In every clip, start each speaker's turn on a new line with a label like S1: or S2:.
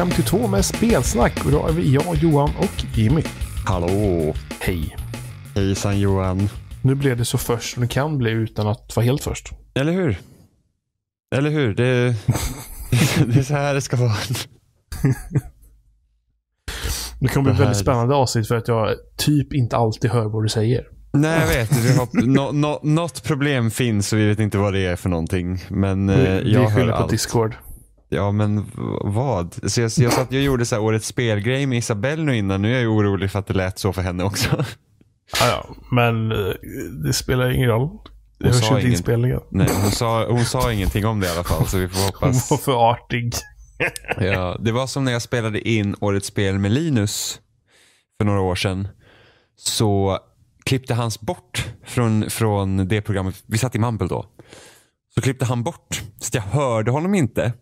S1: 52 med spelsnack. Och då är vi jag, Johan och Jimmy. Hallå! Hej! Hejsan Johan! Nu blev det så först som det kan bli utan att vara helt först. Eller hur? Eller hur? Det,
S2: det är så här det ska vara. Det kommer bli väldigt spännande
S1: avsnitt för att jag typ inte alltid hör vad du säger. Nej, jag vet. Vi har,
S2: no, no, något problem finns och vi vet inte vad det är för någonting. Men vi, eh, jag vi hör allt. Vi skyller på Discord. Ja men vad? Så jag, jag, satt, jag gjorde så här årets spelgrej med Isabelle nu innan. Nu är jag ju orolig för att det lät så för henne också. Ja, ja. men eh, det spelar ingen roll. Det hon hörs inte inspelningen. Nej, hon sa, hon sa ingenting om det i alla fall så vi får hoppas. Hon var för artig. ja, det var som när jag spelade in årets spel med Linus för några år sedan. Så klippte hans bort från, från det programmet. Vi satt i Mumble då. Så klippte han bort. Så jag hörde honom inte.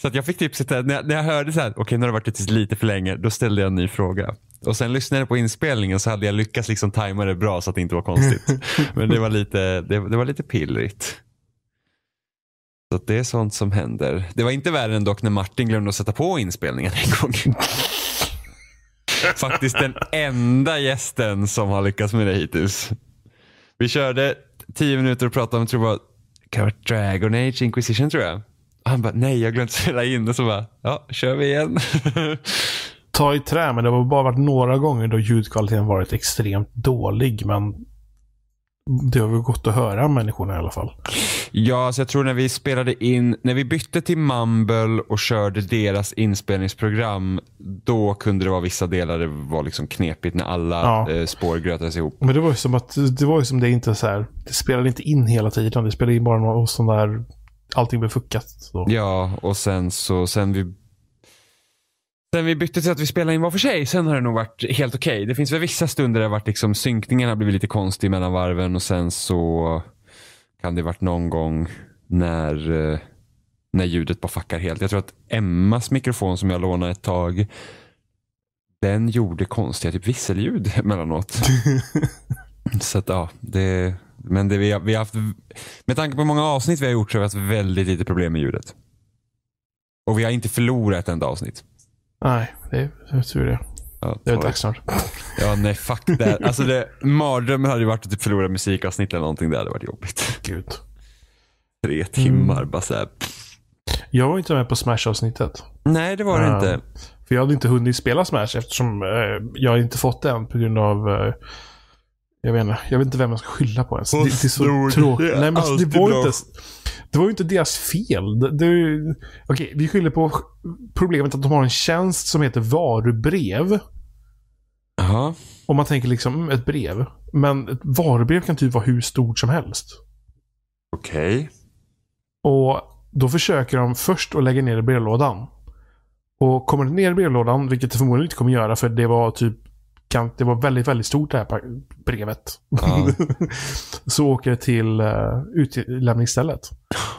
S2: Så att jag fick tipset, typ när jag, när jag hörde så här, okej okay, nu har det varit ute lite för länge, då ställde jag en ny fråga. Och sen lyssnade jag på inspelningen så hade jag lyckats liksom tajma det bra så att det inte var konstigt. Men det var lite, det, det var lite pillrigt. Så det är sånt som händer. Det var inte värre än dock när Martin glömde att sätta på inspelningen en gång. Faktiskt den enda gästen som har lyckats med det hittills. Vi körde tio minuter och pratade om, tror jag, Dragon Age Inquisition tror jag. Han bara, nej jag glömde spela in. Och så bara, ja, kör vi igen. Ta i trä, men det har bara varit några
S1: gånger då ljudkvaliteten varit extremt dålig. Men det har väl gått att höra människorna i alla fall.
S2: Ja, så jag tror när vi spelade in, när vi bytte till Mumble och körde deras inspelningsprogram, då kunde det vara vissa delar det var liksom knepigt när alla ja. Eh, spår grötades ihop.
S1: Men det var ju som att, det var ju som det inte så här, det spelade inte in hela tiden, det spelade in bara någon sån där allting blev fuckat. Så.
S2: Ja, och sen så, sen vi Sen vi bytte till att vi spelade in var för sig, sen har det nog varit helt okej. Okay. Det finns väl vissa stunder där det varit liksom, synkningen har blivit lite konstig mellan varven och sen så kan det varit någon gång när, eh, när ljudet bara fuckar helt. Jag tror att Emmas mikrofon som jag lånade ett tag, den gjorde konstiga typ visselljud emellanåt. så att ja, det, men det vi, har, vi har haft, med tanke på hur många avsnitt vi har gjort så har vi haft väldigt lite problem med ljudet. Och vi har inte förlorat ett enda avsnitt.
S1: Nej, det är tur det.
S2: Ja, det är dags snart. Ja, nej fuck that. alltså det. Mardrömmen hade ju varit att typ förlora musikavsnitt eller någonting. Det hade varit jobbigt. Gud. Tre timmar mm. bara såhär. Jag var inte med på
S1: Smash-avsnittet. Nej, det var det inte. Eh, för jag hade inte hunnit spela Smash eftersom uh, jag inte fått det än på grund av uh, jag vet inte, jag vet inte vem jag ska skylla på ens. Det, det, är så tråkigt. Nej, men alltså, det, var inte, det var ju inte deras fel. Det, det, okej, vi skyller på problemet att de har en tjänst som heter varubrev. Aha. Om man tänker liksom ett brev. Men ett varubrev kan typ vara hur stort som helst. Okej. Okay. Och då försöker de först att lägga ner i brevlådan. Och kommer det ner i brevlådan, vilket det förmodligen inte kommer göra för det var typ kan, det var väldigt, väldigt stort det här brevet. Ja. så åker det till uh, eh, utlämningsstället.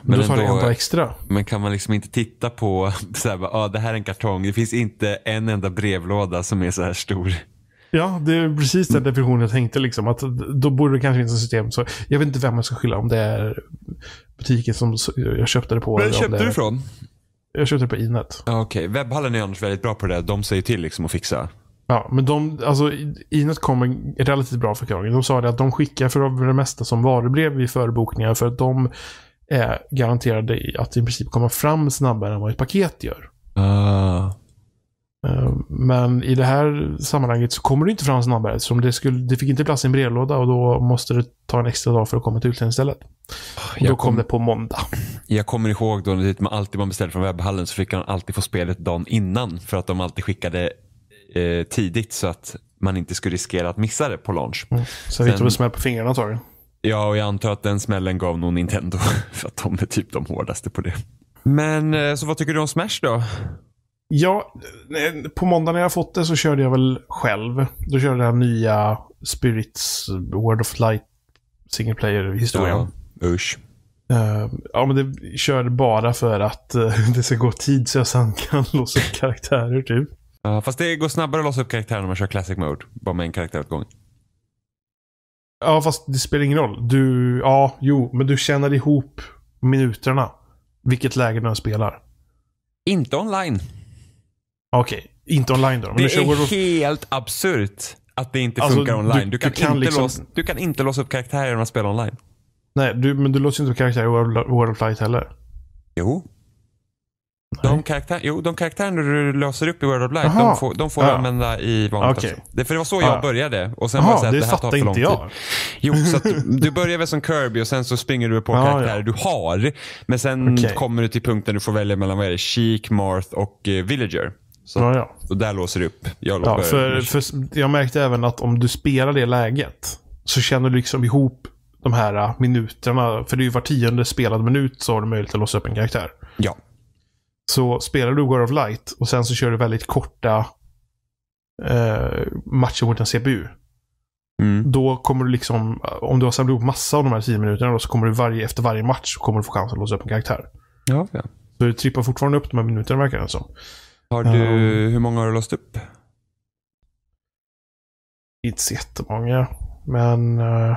S1: Men då tar ändå, det en dag extra.
S2: Men kan man liksom inte titta på, så här, ah, det här är en kartong. Det finns inte en enda brevlåda som är så här stor.
S1: Ja, det är precis den mm. definitionen jag tänkte. Liksom, att då borde det kanske finnas ett system. Så jag vet inte vem jag ska skylla. Om det är butiken som jag köpte det på. Vem köpte du är... från? Jag köpte det på Inet.
S2: Okej, okay. webbhallen är annars väldigt bra på det. De säger till liksom att fixa.
S1: Ja, men de, alltså, Inet kom en relativt bra förklaring. De sa att de skickar för det mesta som varubrev vid förbokningar för att de är garanterade att i princip komma fram snabbare än vad ett paket gör.
S2: Uh.
S1: Men i det här sammanhanget så kommer det inte fram snabbare. Som det, skulle, det fick inte plats i en brevlåda och då måste det ta en extra dag för att komma till utlämningsstället. Då kom, kom det på måndag.
S2: Jag kommer ihåg då när man alltid beställde från webbhallen så fick man alltid få spelet dagen innan för att de alltid skickade eh, tidigt så att man inte skulle riskera att missa det på launch. Mm. Så vi tog en smäll på fingrarna antagligen. Ja, och jag antar att den smällen gav nog Nintendo. För att de är typ de hårdaste på det. Men eh, så vad tycker du om Smash då?
S1: Ja, på måndag när jag fått det så körde jag väl själv. Då körde jag den här nya Spirits World of Light single player-historien. Ja, usch. Eh, ja, men det körde bara för att eh, det ska gå tid så jag sen kan låsa upp karaktärer typ.
S2: Uh, fast det går snabbare att låsa upp karaktären när man kör classic mode. Bara med en karaktär åt gången.
S1: Ja, fast det spelar ingen roll. Du, ja, jo, men du tjänar ihop minuterna. Vilket läge du än spelar.
S2: Inte online. Okej, okay. inte online då. Men det är och... helt absurt att det inte alltså, funkar online. Du, du, kan du, kan inte liksom... låsa, du kan inte låsa upp karaktärer när man spelar online.
S1: Nej, du, men du låser inte upp karaktärer i World, World of Light heller.
S2: Jo. De, karaktär, jo, de karaktärer du löser upp i World of Light, de får, de får ja. använda i vanligt okay. Det, För det var så jag började. Och sen Aha, var det, så här, det, det här tar för Jag. Jo, så du, du börjar väl som Kirby och sen så springer du på ja, karaktärer ja. du har. Men sen okay. kommer du till punkten du får välja mellan vad är det, Sheik, Marth och eh, Villager. Så, ja, ja. Och där låser du upp. Jag, ja, för, för
S1: jag märkte även att om du spelar det läget så känner du liksom ihop de här äh, minuterna. För det är ju var tionde spelad minut så har du möjlighet att låsa upp en karaktär. Ja. Så spelar du God of Light och sen så kör du väldigt korta eh, matcher mot en CPU. Mm. Då kommer du liksom, om du har samlat ihop massa av de här 10 minuterna då, så kommer du varje, efter varje match så kommer du få chans att låsa upp en karaktär. Ja, ja. Så du trippar fortfarande upp de här minuterna verkar det som. Har du, um, hur många har du låst upp? Inte så jättemånga. Men uh,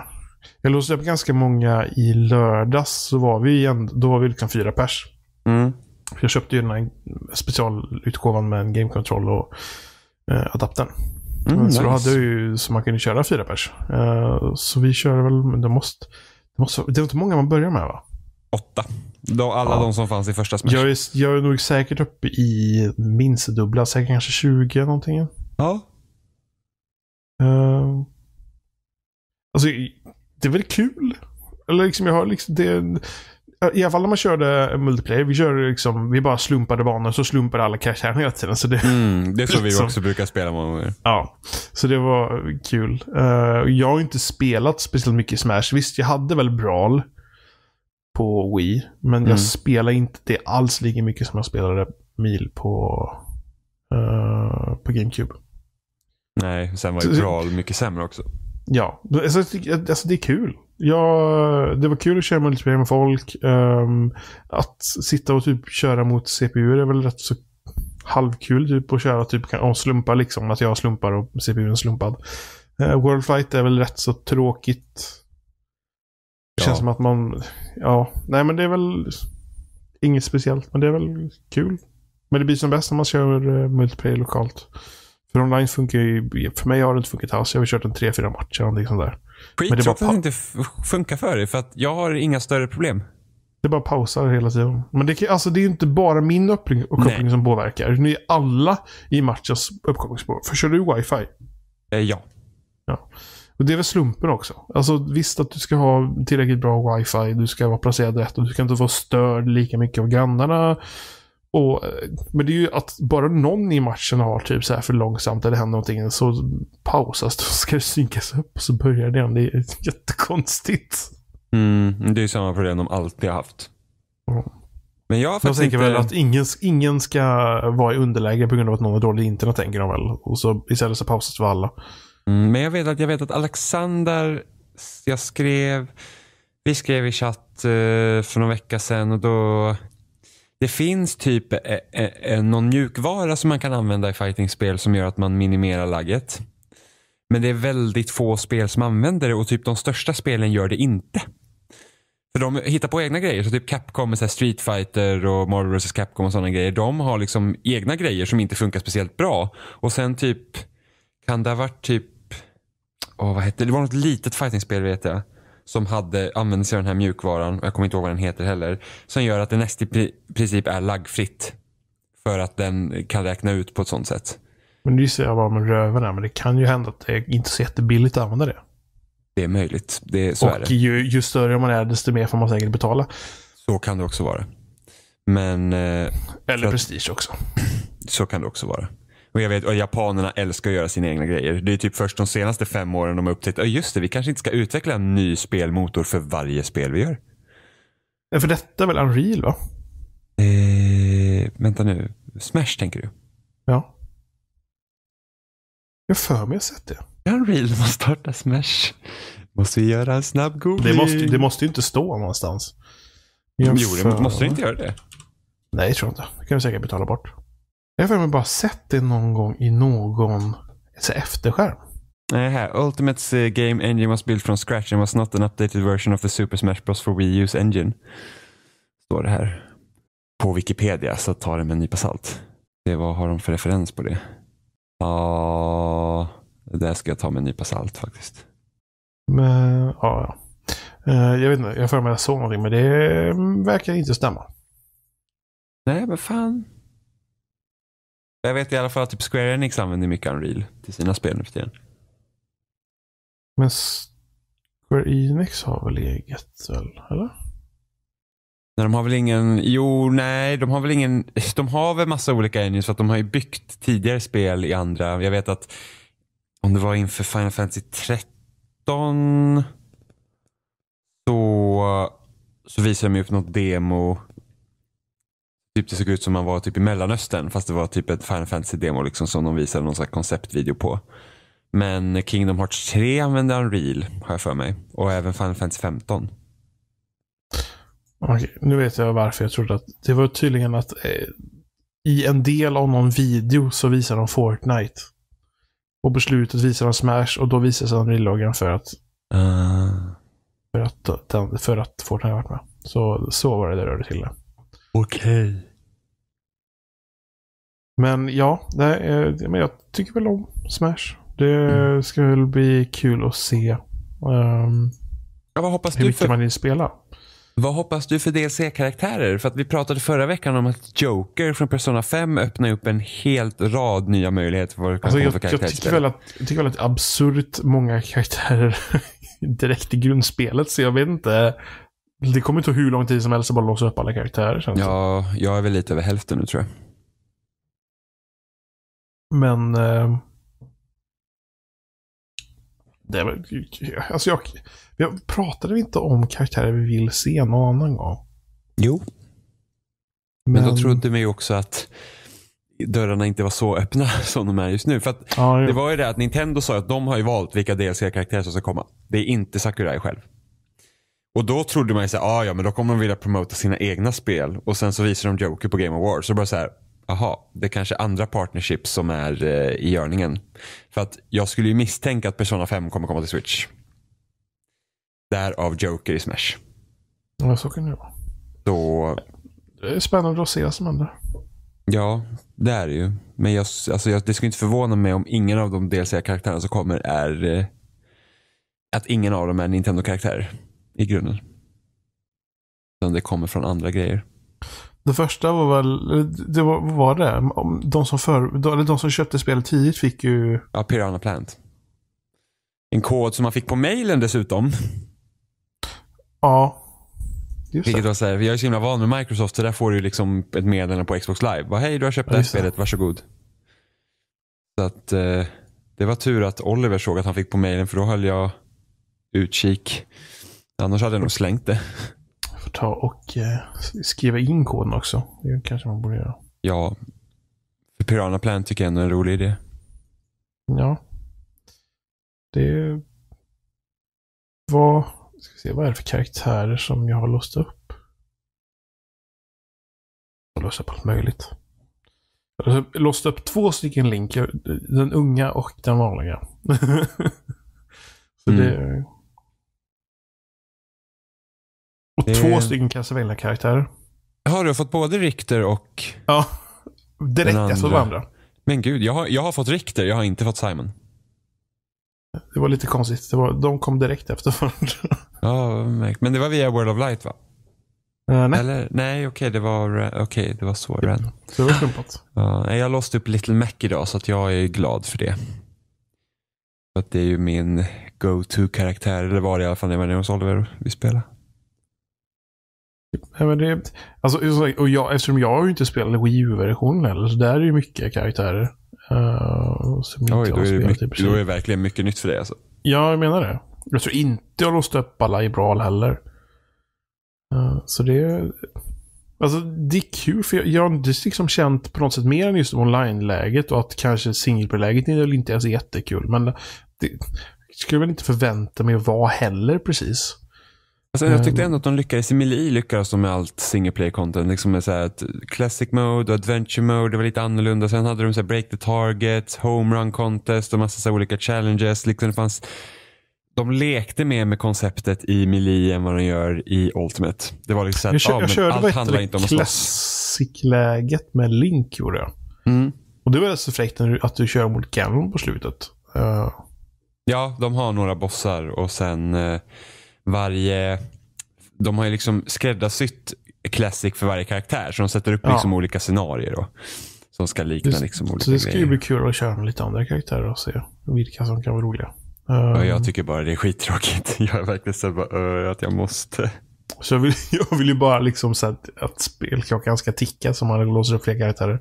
S1: jag låste upp ganska många i lördags. Så var vi igen, då var vi liksom fyra pers. Mm. Jag köpte ju den här specialutgåvan med en game control och eh, adaptern. Mm, så nice. då hade jag ju, så man kunde köra fyra pers. Eh, så vi körde väl, men det måste, det måste, det var inte många man börjar med va? Åtta.
S2: De, alla ja. de som fanns i första Smash. Jag
S1: är, jag är nog säkert uppe i minst dubbla, säkert kanske 20 någonting. Ja. Uh, alltså, det är väl kul. Eller liksom, jag har liksom det. I alla fall när man körde multiplayer. Vi körde liksom, vi bara slumpade banor så slumpade alla cash hela tiden. Så det, mm, det är så liksom, vi också brukar spela många gånger. Ja, så det var kul. Uh, jag har inte spelat speciellt mycket Smash. Visst, jag hade väl Brawl på Wii. Men mm. jag spelar inte det alls lika mycket som jag spelade Mil på, uh, på GameCube. Nej, sen
S2: var ju Brawl mycket sämre också.
S1: Ja, alltså, alltså det är kul. Ja, det var kul att köra multiplayer med folk. Um, att sitta och typ köra mot CPU är väl rätt så halvkul typ att köra typ och slumpa liksom. Att jag slumpar och CPUn slumpad. Uh, eh, Worldfight är väl rätt så tråkigt. Det ja. känns som att man, ja, nej men det är väl inget speciellt. Men det är väl kul. Men det blir som bäst när man kör uh, multiplayer lokalt. För online funkar ju, för mig har det inte funkat alls. Jag har kört en tre fyra matcher eller där. Skittråkigt att det
S2: inte funkar för dig, för att jag har inga större problem.
S1: Det bara pausar hela tiden. Men det, kan, alltså, det är ju inte bara min uppkoppling, uppkoppling som påverkar. Det är alla i matchens uppkopplingsspår. För kör du wifi? Eh, ja. ja. Och det är väl slumpen också. Alltså visst att du ska ha tillräckligt bra wifi, du ska vara placerad rätt och du ska inte vara störd lika mycket av grannarna. Och, eh, men det är ju att bara någon i matchen har typ så här för långsamt eller händer någonting så pausas det och ska det synkas upp och så börjar det igen. Det är jättekonstigt.
S2: Mm, det är ju samma problem de alltid har haft. Mm. Men jag har faktiskt De tänker inte... väl att
S1: ingen, ingen ska vara i underläge på grund av att någon har dålig internet tänker de väl. Och så istället så pausas för alla.
S2: Mm, men jag vet att, jag vet att Alexander, jag skrev, vi skrev i chatt eh, för någon vecka sedan och då det finns typ eh, eh, någon mjukvara som man kan använda i fightingspel som gör att man minimerar lagget. Men det är väldigt få spel som använder det och typ de största spelen gör det inte. För de hittar på egna grejer. Så typ Capcom med så Street Fighter och Marvel vs Capcom och sådana grejer. De har liksom egna grejer som inte funkar speciellt bra. Och sen typ, kan det ha varit typ, åh oh, vad hette det? Det var något litet fightingspel vet jag som hade, använde sig av den här mjukvaran, jag kommer inte ihåg vad den heter heller, som gör att det nästan i princip är laggfritt. För att den kan räkna ut på ett sånt sätt.
S1: Men nu ser jag bara med rövarna, men det kan ju hända att det är inte är så jättebilligt att använda det.
S2: Det är möjligt. Det, är, så och är
S1: ju, ju, större man är, desto mer får man säkert betala. Så kan det också vara.
S2: Men... Eh, Eller prestige också. Så kan det också vara. Men jag vet, och japanerna älskar att göra sina egna grejer. Det är typ först de senaste fem åren de har upptäckt, att, just det, vi kanske inte ska utveckla en ny spelmotor för varje spel vi gör.
S1: Ja, för detta är väl Unreal va?
S2: Eh, vänta nu, Smash tänker du? Ja. Jag för mig jag sett det. Unreal, man startar Smash. Måste vi göra en snabb googling? Det måste, det måste ju inte
S1: stå någonstans.
S2: jo, för... måste, måste det inte göra det? Nej, jag tror inte. Det kan vi säkert
S1: betala bort. Jag har bara sett det någon gång i någon alltså efterskärm.
S2: Nej, här. Ultimates uh, eh, game engine was built from scratch and was not an updated version of the Super Smash Bros for Wii U's engine. Står det här på Wikipedia, så ta det med en nypa salt. Det, vad har de för referens på det? Ja, uh, det där ska jag ta med en nypa salt faktiskt.
S1: Men, ja, ja. Uh, jag vet inte, jag får mig att jag såg någonting, men det mm, verkar inte stämma. Nej, men fan.
S2: Jag vet i alla fall att typ Square Enix använder mycket Unreal till sina spel nu för tiden. Men
S1: Square Enix har väl eget, eller?
S2: Nej, de har väl ingen, jo nej, de har väl ingen, de har väl massa olika engines för att de har ju byggt tidigare spel i andra. Jag vet att om det var inför Final Fantasy 13 så, så visade de upp något demo Typ det såg ut som man var typ i Mellanöstern fast det var typ ett Final Fantasy-demo liksom som de visade någon slags konceptvideo på. Men Kingdom Hearts 3 använde Unreal har jag för mig. Och även Final Fantasy 15.
S1: Okej, nu vet jag varför jag trodde att det var tydligen att eh, i en del av någon video så visar de Fortnite. Och på slutet visar de Smash och då visas Unreal-loggan för att uh. för att, för att Fortnite har varit med. Så, så var det det rörde till det. Okej. Okay. Men ja, nej, men jag tycker väl om Smash. Det mm. ska väl bli kul att se um, ja, vad hoppas hur du mycket för... man vill spela.
S2: Vad hoppas du för DLC-karaktärer? För att vi pratade förra veckan om att Joker från Persona 5 öppnar upp en helt rad nya möjligheter för vad alltså, jag, för jag tycker, väl att, jag tycker väl att
S1: absurt många karaktärer direkt i grundspelet, så jag vet inte. Det kommer inte hur lång tid som helst att bara låsa upp alla karaktärer.
S2: Ja, jag är väl lite över hälften nu tror jag.
S1: Men... Eh,
S2: det alltså jag,
S1: jag pratade vi inte om karaktärer vi vill se någon annan gång? Jo.
S2: Men, men då trodde vi också att dörrarna inte var så öppna som de är just nu. För att ja, det var ju det att Nintendo sa att de har ju valt vilka DLC-karaktärer som ska komma. Det är inte Sakurai själv. Och då trodde man ju såhär, ah, ja då kommer de vilja promota sina egna spel. Och sen så visar de Joker på Game of War. Så bara såhär, Jaha, det är kanske är andra partnerships som är eh, i görningen. För att jag skulle ju misstänka att Persona 5 kommer komma till Switch. Därav Joker i Smash.
S1: Ja, så kan det vara. Så... Det är spännande att se vad som händer.
S2: Ja, det är det ju. Men jag, alltså jag, det skulle inte förvåna mig om ingen av de DLC-karaktärerna som kommer är eh, att ingen av dem är Nintendo-karaktärer i grunden. Utan det kommer från andra grejer. Det första var väl, det var,
S1: var det? De som, för, eller de som köpte spelet tidigt fick ju...
S2: Ja, Piranha Plant. En kod som man fick på mailen dessutom. Ja. Just Vilket det. var såhär, jag är så himla van med Microsoft så där får du liksom ett meddelande på Xbox Live. hej du har köpt det här spelet, varsågod. Så att eh, det var tur att Oliver såg att han fick på mailen för då höll jag utkik. Annars hade jag nog slängt det
S1: ta och eh, skriva in koden också. Det kanske man borde göra.
S2: Ja. För Piranha Plant tycker jag är en rolig idé.
S1: Ja. Det vad, ska se, vad är det för karaktärer som jag har låst upp? Jag har låst upp allt möjligt. Jag har låst upp två stycken Link. Den unga och den vanliga. Så mm. det och det... två stycken Castlevania-karaktärer.
S2: Har du fått både Richter och... Ja, direkt efter varandra. Men gud, jag har, jag har fått Richter, jag har inte fått Simon.
S1: Det var lite konstigt. Det var, de kom direkt efter varandra.
S2: Ja, men det var via World of Light va? Uh, nej. Eller, nej, okej, det var, eh, okay, det var så yep. Det var klumpat. Uh, jag låste upp Little Mac idag, så att jag är glad för det. att det är ju min go-to-karaktär, eller var det i alla fall när jag var nere hos Oliver vi spelade.
S1: Ja, men det, alltså, och jag, eftersom jag ju inte spelat Wii U-versionen heller, så där är ju mycket karaktärer. Uh, som Oj, inte då, är mycket, i då är det verkligen mycket nytt för dig alltså. Ja, jag menar det. Jag tror inte jag låste upp alla i Bral heller. Uh, så det... Alltså det är kul för jag, jag har liksom känt på något sätt mer än just online-läget och att kanske singelplayer-läget inte ens är jättekul. Men det jag skulle väl inte förvänta mig att vara heller precis. Alltså, jag tyckte ändå
S2: att de lyckades, I Mili lyckades de med allt single play content. Liksom med så här att classic mode och adventure mode, det var lite annorlunda. Sen hade de så break the target, home run contest och massa så olika challenges. Liksom det fanns, de lekte mer med konceptet i Mili än vad de gör i Ultimate. Det var liksom så att, jag, ah, jag körde allt handlar inte om att
S1: Classic-läget med Link gjorde jag. Mm. Och det var så fräckt att du kör mot Ganon på slutet. Uh.
S2: Ja, de har några bossar och sen uh, varje... De har ju liksom skräddarsytt classic för varje karaktär. Så de sätter upp liksom ja. liksom olika scenarier. Då, som ska likna liksom olika Så det ska ju
S1: bli kul att köra med lite andra karaktärer och se vilka som kan vara
S2: roliga. Ja, ehm. jag tycker bara det är skittråkigt. Jag är verkligen såhär bara, att jag måste.
S1: Så jag vill, jag vill ju bara liksom så att, att spelklockan ska ticka så man låser upp fler karaktärer.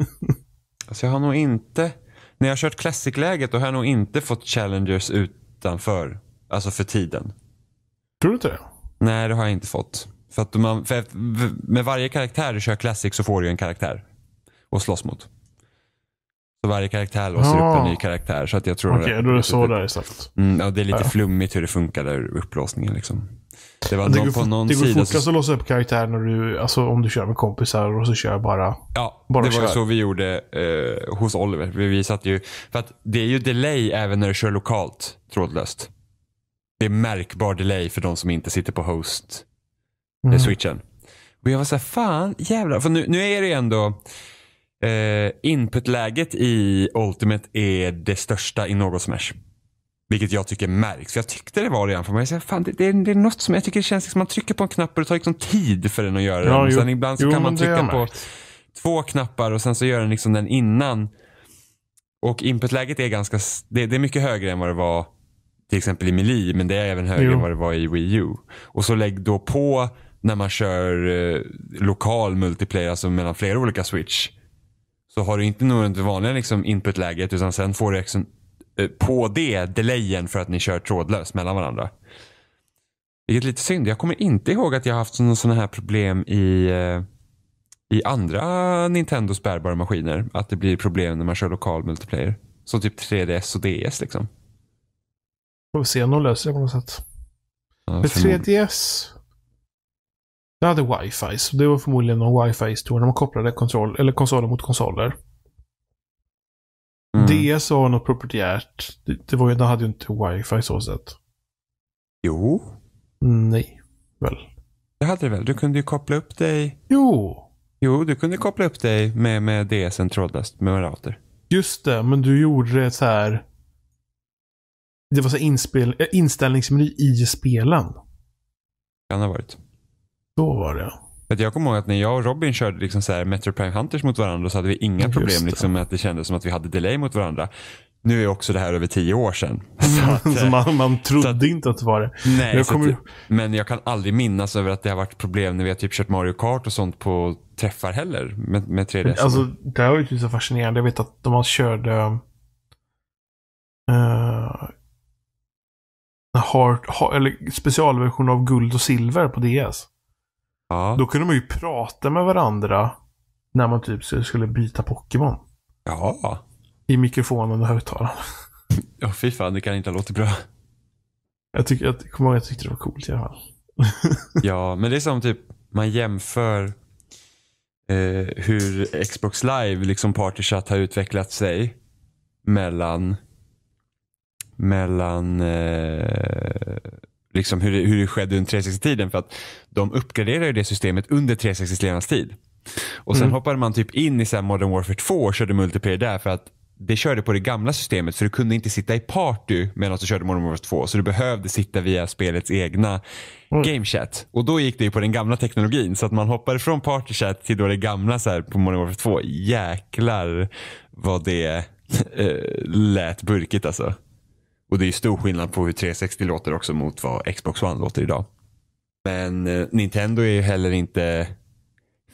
S2: alltså jag har nog inte, när jag har kört classic-läget, då har jag nog inte fått challengers utanför. Alltså för tiden. Tror du inte det? Nej, det har jag inte fått. För att man, för med varje karaktär du kör Classic så får du en karaktär att slåss mot. Så varje karaktär låser ja. upp en ah. ny karaktär. Så att jag tror Okej, då är det så där istället. Mm, det är lite ja. flummigt hur det funkar där upplåsningen. Liksom. Det, var det någon, på någon det går fortast att
S1: låsa upp karaktär när du, alltså, om du kör med kompisar och så kör bara.
S2: Ja, bara det var så vi gjorde eh, hos Oliver. Vi, vi satt ju, för att det är ju delay även när du kör lokalt trådlöst det är märkbar delay för de som inte sitter på host eh, mm. switchen. Och jag var så här, fan jävlar. För nu, nu är det ju ändå, eh, inputläget i Ultimate är det största i något Smash. Vilket jag tycker märks. För jag tyckte det var redan för mig. Så fan, det, det, är, det är något som jag tycker känns som liksom, man trycker på en knapp och det tar liksom tid för den att göra ja, den. Sen jo, ibland så jo, kan man trycka på två knappar och sen så gör den liksom den innan. Och inputläget är ganska, det, det är mycket högre än vad det var till exempel i Melee, men det är även högre jo. än vad det var i Wii U. Och så lägg då på när man kör eh, lokal multiplayer, alltså mellan flera olika switch. Så har du inte något vanliga liksom, inputläget utan sen får du eh, på det delayen för att ni kör trådlöst mellan varandra. Vilket är lite synd. Jag kommer inte ihåg att jag haft sådana här problem i, eh, i andra Nintendos bärbara maskiner. Att det blir problem när man kör lokal multiplayer. Som typ 3DS och DS liksom.
S1: Får vi se om de löser det på något sätt. Ja, Med 3DS. Det hade wifi, så det var förmodligen någon wifi-historia. Man kopplade kontroll, eller konsoler mot konsoler. Mm. DS var något proprietärt. Det, det, var ju, den hade ju inte wifi så sett.
S2: Jo. Nej, väl. Det hade det väl? Du kunde ju koppla upp dig. Jo. Jo, du kunde koppla upp dig med, med en trådlöst med en router. Just det, men du gjorde det så här
S1: det var så inspel, eh, inställningsmeny i spelen.
S2: Kan ha varit. Då var det. Att jag kommer ihåg att när jag och Robin körde liksom så här Metro Prime Hunters mot varandra så hade vi inga Just problem liksom, med att det kändes som att vi hade delay mot varandra. Nu är också det här över tio år sedan. Så att, man, man trodde att, inte att det var det. Nej, jag kommer... att, men jag kan aldrig minnas över att det har varit problem när vi har typ kört Mario Kart och sånt på träffar heller med, med 3 d Alltså,
S1: det här var ju typ så fascinerande. Jag vet att de man körde uh, eh, hard, hard, eller specialversion av guld och silver på DS. Ja. Då kunde man ju prata med varandra när man typ skulle byta Pokémon. Ja. I mikrofonen och högtalaren.
S2: Ja, fy fan, det kan inte ha låtit bra.
S1: Jag, tyck, jag kommer ihåg att jag tyckte det var coolt i alla fall.
S2: ja, men det är som typ man jämför eh, hur Xbox Live, liksom Party Chat, har utvecklat sig mellan mellan eh, liksom hur, det, hur det skedde under 360-tiden. För att de uppgraderade det systemet under 360-ledarnas tid. Och sen mm. hoppade man typ in i så Modern Warfare 2 och körde multiplayer där för att det körde på det gamla systemet så du kunde inte sitta i party medan du körde Modern Warfare 2. Så du behövde sitta via spelets egna mm. chat. Och då gick det ju på den gamla teknologin så att man hoppade från party chat till då det gamla så här, på Modern Warfare 2. Jäklar vad det eh, lät burkigt alltså. Och det är stor skillnad på hur 360 låter också mot vad Xbox One låter idag. Men eh, Nintendo är ju heller inte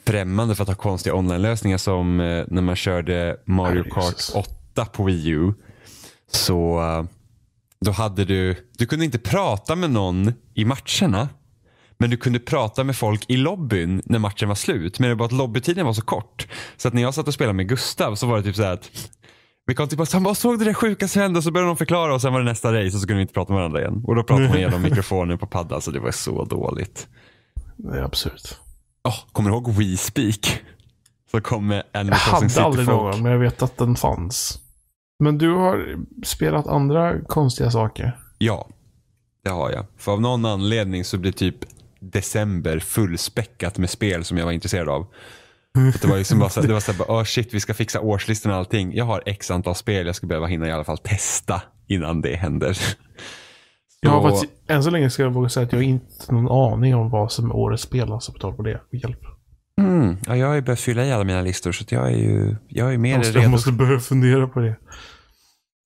S2: främmande för att ha konstiga online-lösningar som eh, när man körde Mario Nej, Kart 8 på Wii U. Så eh, då hade du, du kunde inte prata med någon i matcherna. Men du kunde prata med folk i lobbyn när matchen var slut. Men det var att lobbytiden var så kort. Så att när jag satt och spelade med Gustav så var det typ så här att vi kom tillbaka, han bara såg det där sjuka som hände och så började de förklara och sen var det nästa race och så kunde vi inte prata med varandra igen. Och då pratade man genom mikrofonen på paddan så det var så dåligt. Det är absurt. Oh, kommer du ihåg WeSpeak? Så kom med en
S1: Jag hade aldrig någon, men jag vet att den fanns. Men du har spelat andra konstiga saker?
S2: Ja, det har jag. För av någon anledning så blir typ december fullspäckat med spel som jag var intresserad av det var liksom bara så, det var så här, oh shit, vi ska fixa årslistan och allting. Jag har x antal spel jag skulle behöva hinna i alla fall testa innan det händer. Så... Jag har faktiskt,
S1: än så länge ska jag våga säga att jag har inte någon aning om vad som är årets spel, alltså på tal på det. Hjälp.
S2: Mm. Ja, jag har ju börjat fylla i alla mina listor så jag är ju jag är mer jag måste, redo. Jag måste
S1: börja fundera på det.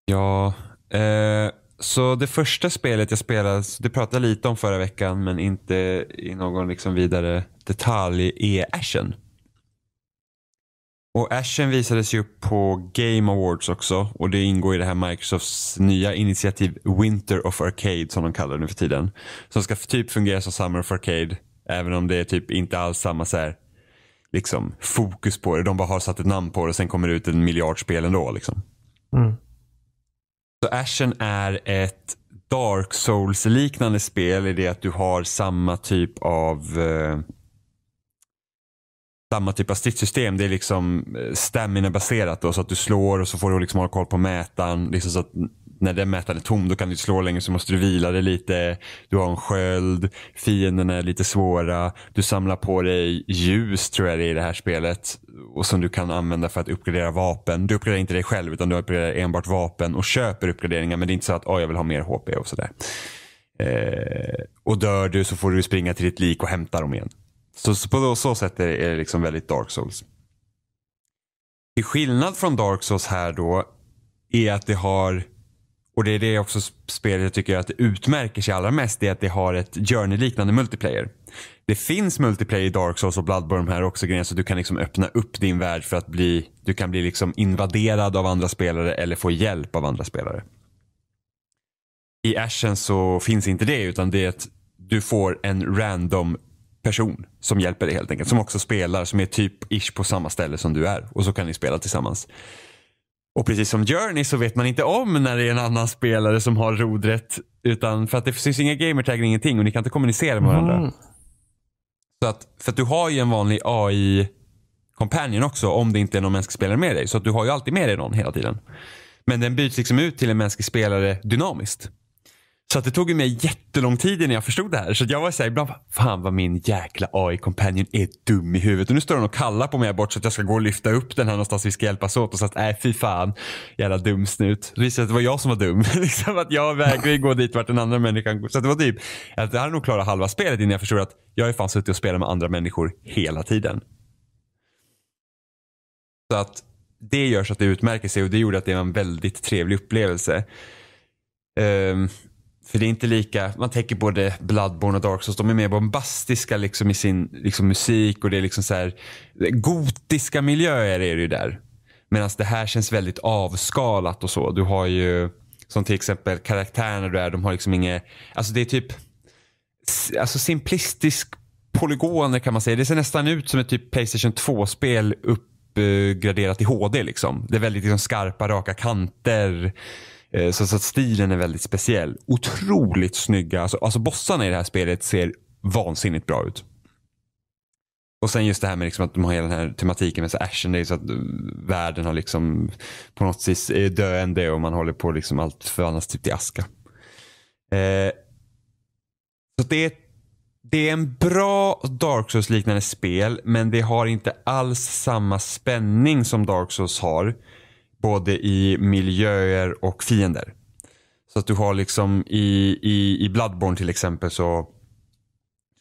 S2: Ja, eh, så det första spelet jag spelade, det pratade jag lite om förra veckan men inte i någon liksom vidare detalj, är Ashen. Och Ashen visades ju upp på Game Awards också och det ingår i det här Microsofts nya initiativ Winter of Arcade som de kallar det nu för tiden. Som ska typ fungera som Summer of Arcade även om det är typ inte alls samma så här, liksom, fokus på det. De bara har satt ett namn på det och sen kommer det ut en miljard spel ändå. Liksom. Mm. Så Ashen är ett Dark Souls-liknande spel i det att du har samma typ av eh, samma typ av stridssystem. Det är liksom eh, stamina-baserat då, så att du slår och så får du liksom hålla koll på mätaren. Liksom så att när den mätaren är tom då kan du inte slå längre så måste du vila dig lite. Du har en sköld, fienderna är lite svåra. Du samlar på dig ljus tror jag det är i det här spelet. Och som du kan använda för att uppgradera vapen. Du uppgraderar inte dig själv utan du uppgraderar enbart vapen och köper uppgraderingar. Men det är inte så att oh, jag vill ha mer HP och sådär. Eh, och dör du så får du springa till ditt lik och hämta dem igen. Så, så på så sätt är det liksom väldigt Dark Souls. Till skillnad från Dark Souls här då är att det har, och det är det också spelet jag tycker att det utmärker sig allra mest, det är att det har ett Journey-liknande multiplayer. Det finns multiplayer i Dark Souls och Bloodborne här också grejen så du kan liksom öppna upp din värld för att bli, du kan bli liksom invaderad av andra spelare eller få hjälp av andra spelare. I Ashen så finns inte det utan det är att du får en random person som hjälper dig helt enkelt. Som också spelar, som är typ ish på samma ställe som du är. Och så kan ni spela tillsammans. Och precis som Journey så vet man inte om när det är en annan spelare som har rodret. Utan för att det finns inga gamertag eller ingenting och ni kan inte kommunicera med varandra. Mm. Så att, för att du har ju en vanlig AI companion också om det inte är någon mänsklig spelare med dig. Så att du har ju alltid med dig någon hela tiden. Men den byts liksom ut till en mänsklig spelare dynamiskt. Så att det tog mig jättelång tid innan jag förstod det här. Så jag var såhär ibland, fan vad min jäkla AI-companion är dum i huvudet. Och nu står hon och kallar på mig här bort så att jag ska gå och lyfta upp den här någonstans. Vi ska hjälpas åt. Och så att, nej äh, fy fan, jävla dum snut. Det visade att det var jag som var dum. liksom att jag vägrade gå dit vart den andra människan går. Så det var typ, jag hade nog klarat halva spelet innan jag förstod att jag är fan suttit och spelat med andra människor hela tiden. Så att det gör så att det utmärker sig och det gjorde att det var en väldigt trevlig upplevelse. Um, för det är inte lika, man tänker både Bloodborne och Dark Souls, de är mer bombastiska liksom i sin liksom musik och det är liksom så här, gotiska miljöer är det ju där. Medan det här känns väldigt avskalat och så. Du har ju, som till exempel karaktärerna du är, de har liksom inget, alltså det är typ, alltså simplistisk polygoner kan man säga. Det ser nästan ut som ett typ Playstation 2-spel uppgraderat i HD liksom. Det är väldigt liksom, skarpa, raka kanter. Eh, så, så att stilen är väldigt speciell. Otroligt snygga. Alltså, alltså bossarna i det här spelet ser vansinnigt bra ut. Och sen just det här med liksom att de har hela den här tematiken med ashen. så Ashen så att eh, världen har liksom på något sätt är eh, döende och man håller på liksom allt förvandlas typ till aska. Eh, så det är, det är en bra Dark Souls liknande spel men det har inte alls samma spänning som Dark Souls har både i miljöer och fiender. Så att du har liksom i, i, i Bloodborne till exempel så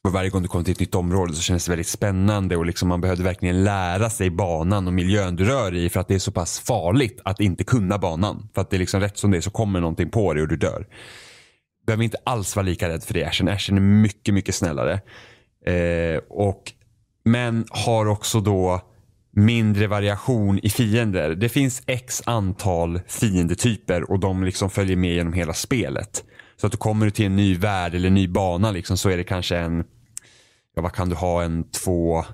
S2: och varje gång du kommer till ett nytt område så känns det väldigt spännande och liksom man behövde verkligen lära sig banan och miljön du rör i för att det är så pass farligt att inte kunna banan. För att det är liksom rätt som det är så kommer någonting på dig och du dör. Du behöver inte alls vara lika rädd för det Ashen. Ashen är mycket, mycket snällare. Eh, och, men har också då mindre variation i fiender. Det finns x antal fiendetyper och de liksom följer med genom hela spelet. Så att du kommer till en ny värld eller ny bana liksom, så är det kanske en, ja vad kan du ha, en två,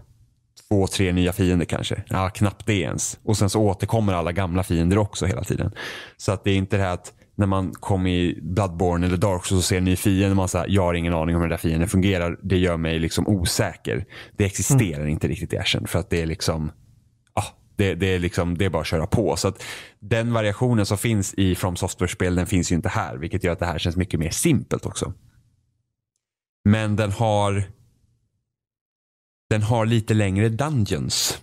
S2: två, tre nya fiender kanske. Ja, knappt det ens. Och sen så återkommer alla gamla fiender också hela tiden. Så att det är inte det här att när man kommer i Bloodborne eller Dark Souls och ser en ny fiende. och Man säger, jag har ingen aning om hur den där fienden fungerar. Det gör mig liksom osäker. Det existerar mm. inte riktigt i Ashen för att det är liksom det, det, är liksom, det är bara att köra på. Så den variationen som finns i From Software-spel, den finns ju inte här. Vilket gör att det här känns mycket mer simpelt också. Men den har den har lite längre dungeons.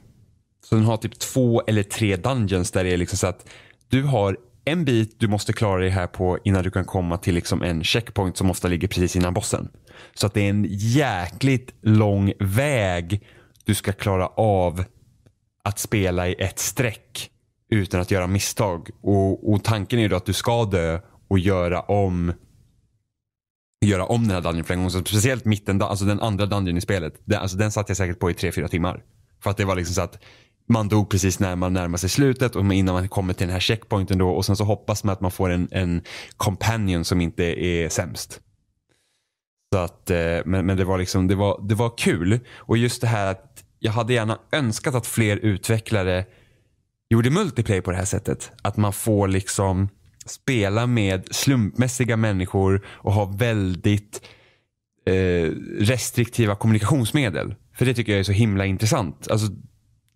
S2: Så den har typ två eller tre dungeons där det är liksom så att du har en bit du måste klara dig här på innan du kan komma till liksom en checkpoint som ofta ligger precis innan bossen. Så att det är en jäkligt lång väg du ska klara av att spela i ett streck utan att göra misstag. Och, och tanken är ju då att du ska dö och göra om göra om den här dungeon flera gånger. speciellt mitten, alltså den andra dungeon i spelet. Den, alltså den satt jag säkert på i tre fyra timmar. För att det var liksom så att man dog precis när man närmar sig slutet och innan man kommer till den här checkpointen då och sen så hoppas man att man får en, en companion som inte är sämst. Så att, eh, men, men det var liksom, det var, det var kul. Och just det här att jag hade gärna önskat att fler utvecklare gjorde multiplay på det här sättet. Att man får liksom spela med slumpmässiga människor och ha väldigt eh, restriktiva kommunikationsmedel. För det tycker jag är så himla intressant. Alltså,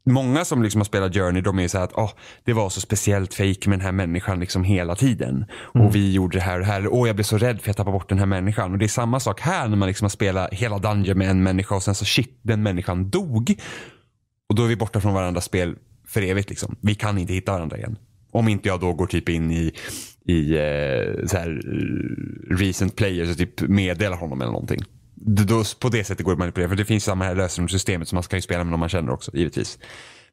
S2: många som liksom har spelat Journey, de är så här att oh, det var så speciellt fejk med den här människan liksom hela tiden. Mm. Och vi gjorde det här och det här. Åh, jag blev så rädd för att tappade bort den här människan. Och det är samma sak här när man liksom har spelat hela Dungeon med en människa och sen så shit, den människan dog. Och då är vi borta från varandras spel för evigt. Liksom. Vi kan inte hitta varandra igen. Om inte jag då går typ in i, i eh, så här, eh, recent players och typ meddelar honom eller någonting. Då, på det sättet går det att manipulera. För det finns samma här lösenordssystemet. Så man kan ju spela med någon man känner också givetvis.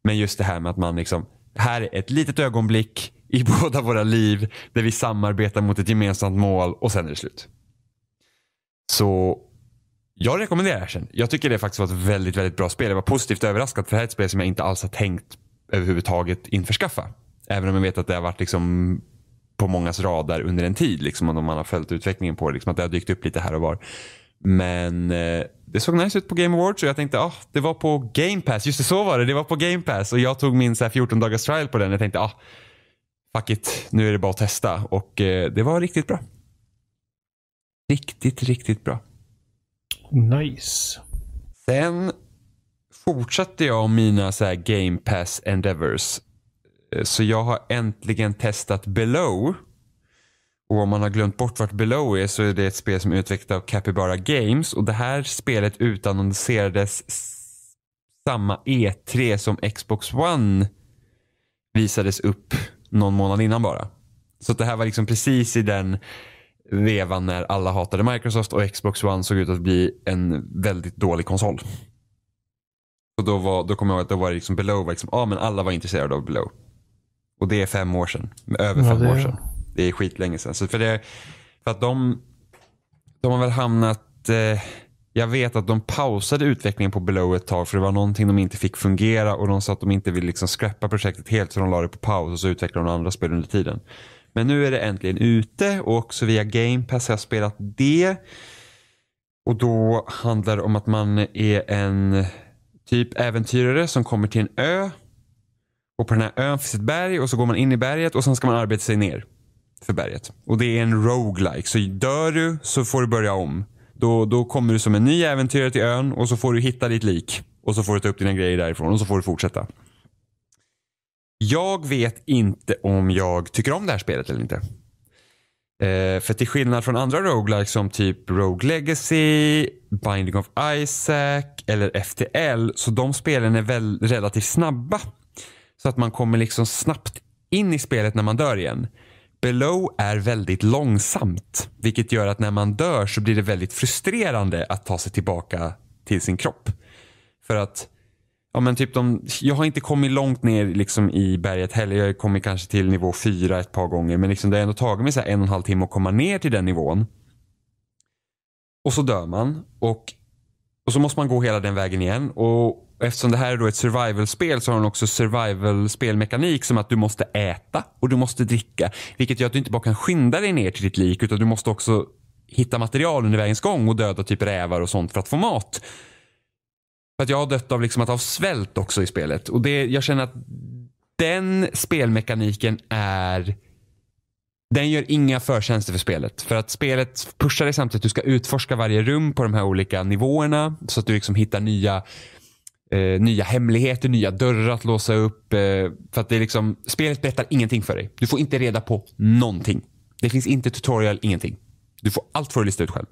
S2: Men just det här med att man liksom. Här är ett litet ögonblick i båda våra liv. Där vi samarbetar mot ett gemensamt mål och sen är det slut. Så jag rekommenderar det Ashen. Jag tycker det faktiskt var ett väldigt, väldigt bra spel. Jag var positivt överraskad för det här är ett spel som jag inte alls har tänkt överhuvudtaget införskaffa. Även om jag vet att det har varit liksom på mångas radar under en tid. Liksom, om man har följt utvecklingen på det. Liksom, att det har dykt upp lite här och var. Men eh, det såg nice ut på Game Awards och jag tänkte ah, det var på Game Pass. Just det, så var det. Det var på Game Pass och jag tog min så här, 14 dagars trial på den. Jag tänkte ah, fuck it, nu är det bara att testa och eh, det var riktigt bra. Riktigt, riktigt bra. Nice. Sen fortsatte jag mina så här, Game Pass Endeavors. Eh, så jag har äntligen testat Below. Och om man har glömt bort vart Below är så är det ett spel som är utvecklat av Capybara Games och det här spelet utannonserades samma E3 som Xbox One visades upp någon månad innan bara. Så det här var liksom precis i den vevan när alla hatade Microsoft och Xbox One såg ut att bli en väldigt dålig konsol. Och då, var, då kom jag ihåg att då var liksom below, liksom, ah, men alla var intresserade av below. Och det är fem år sedan, över fem ja, det... år sedan. Det är skitlänge sedan. Så för, det, för att de, de har väl hamnat... Eh, jag vet att de pausade utvecklingen på Below ett tag för det var någonting de inte fick fungera och de sa att de inte ville liksom scrappa projektet helt så de la det på paus och så utvecklade de andra spel under tiden. Men nu är det äntligen ute och också via Game Pass har jag spelat det. Och då handlar det om att man är en typ äventyrare som kommer till en ö. Och på den här ön finns ett berg och så går man in i berget och sen ska man arbeta sig ner för berget. Och det är en roguelike. Så dör du så får du börja om. Då, då kommer du som en ny äventyrare till ön och så får du hitta ditt lik. Och så får du ta upp dina grejer därifrån och så får du fortsätta. Jag vet inte om jag tycker om det här spelet eller inte. Eh, för till skillnad från andra roguelikes som typ Rogue Legacy, Binding of Isaac eller FTL så de spelen är väl relativt snabba. Så att man kommer liksom snabbt in i spelet när man dör igen. Below är väldigt långsamt, vilket gör att när man dör så blir det väldigt frustrerande att ta sig tillbaka till sin kropp. För att, ja men typ de, jag har inte kommit långt ner liksom i berget heller. Jag har kommit kanske till nivå fyra ett par gånger. Men liksom det har ändå tagit mig så en och en halv timme att komma ner till den nivån. Och så dör man. Och, och så måste man gå hela den vägen igen. Och och eftersom det här är då ett survival-spel så har den också survival-spelmekanik som att du måste äta och du måste dricka. Vilket gör att du inte bara kan skynda dig ner till ditt lik utan du måste också hitta material under vägens gång och döda typ rävar och sånt för att få mat. För att jag har dött av, liksom, att av svält också i spelet. Och det, jag känner att den spelmekaniken är den gör inga förtjänster för spelet. För att spelet pushar dig samtidigt du ska utforska varje rum på de här olika nivåerna så att du liksom hittar nya eh, nya hemligheter, nya dörrar att låsa upp. Eh, för att det är liksom, spelet berättar ingenting för dig. Du får inte reda på någonting. Det finns inte tutorial, ingenting. Du får allt för att lista ut själv.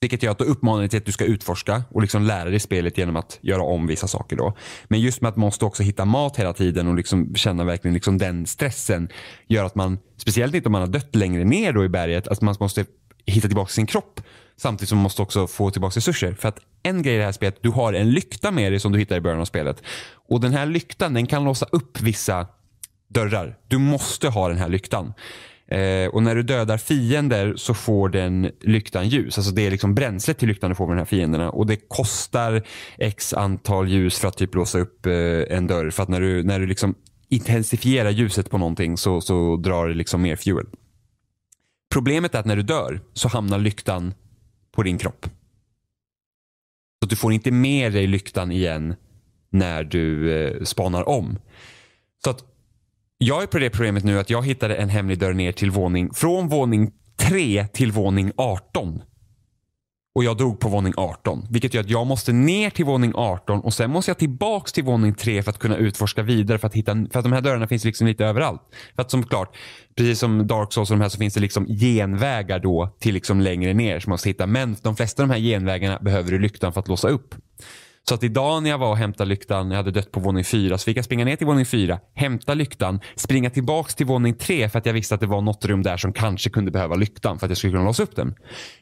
S2: Vilket gör att då uppmanar det till att du ska utforska och liksom lära dig spelet genom att göra om vissa saker. Då. Men just med att man måste också hitta mat hela tiden och liksom känna verkligen liksom den stressen gör att man, speciellt inte om man har dött längre ner då i berget, att man måste hitta tillbaka sin kropp Samtidigt som man måste också få tillbaka resurser. För att en grej i det här spelet, du har en lykta med dig som du hittar i början av spelet. Och den här lyktan den kan låsa upp vissa dörrar. Du måste ha den här lyktan. Eh, och när du dödar fiender så får den lyktan ljus. Alltså det är liksom bränslet till lyktan du får med de här fienderna. Och det kostar x antal ljus för att typ låsa upp eh, en dörr. För att när du, när du liksom intensifierar ljuset på någonting så, så drar det liksom mer fuel. Problemet är att när du dör så hamnar lyktan på din kropp. Så att du får inte med dig lyktan igen när du eh, spanar om. Så att jag är på det problemet nu att jag hittade en hemlig dörr ner till våning, från våning 3 till våning 18 och jag dog på våning 18. Vilket gör att jag måste ner till våning 18 och sen måste jag tillbaka till våning 3 för att kunna utforska vidare. För att, hitta, för att de här dörrarna finns liksom lite överallt. För att som klart, precis som Dark Souls och de här så finns det liksom genvägar då till liksom längre ner som man måste hitta. Men de flesta av de här genvägarna behöver du lyktan för att låsa upp. Så att idag när jag var och hämtade lyktan, jag hade dött på våning fyra, så fick jag springa ner till våning fyra, hämta lyktan, springa tillbaks till våning tre för att jag visste att det var något rum där som kanske kunde behöva lyktan för att jag skulle kunna låsa upp den.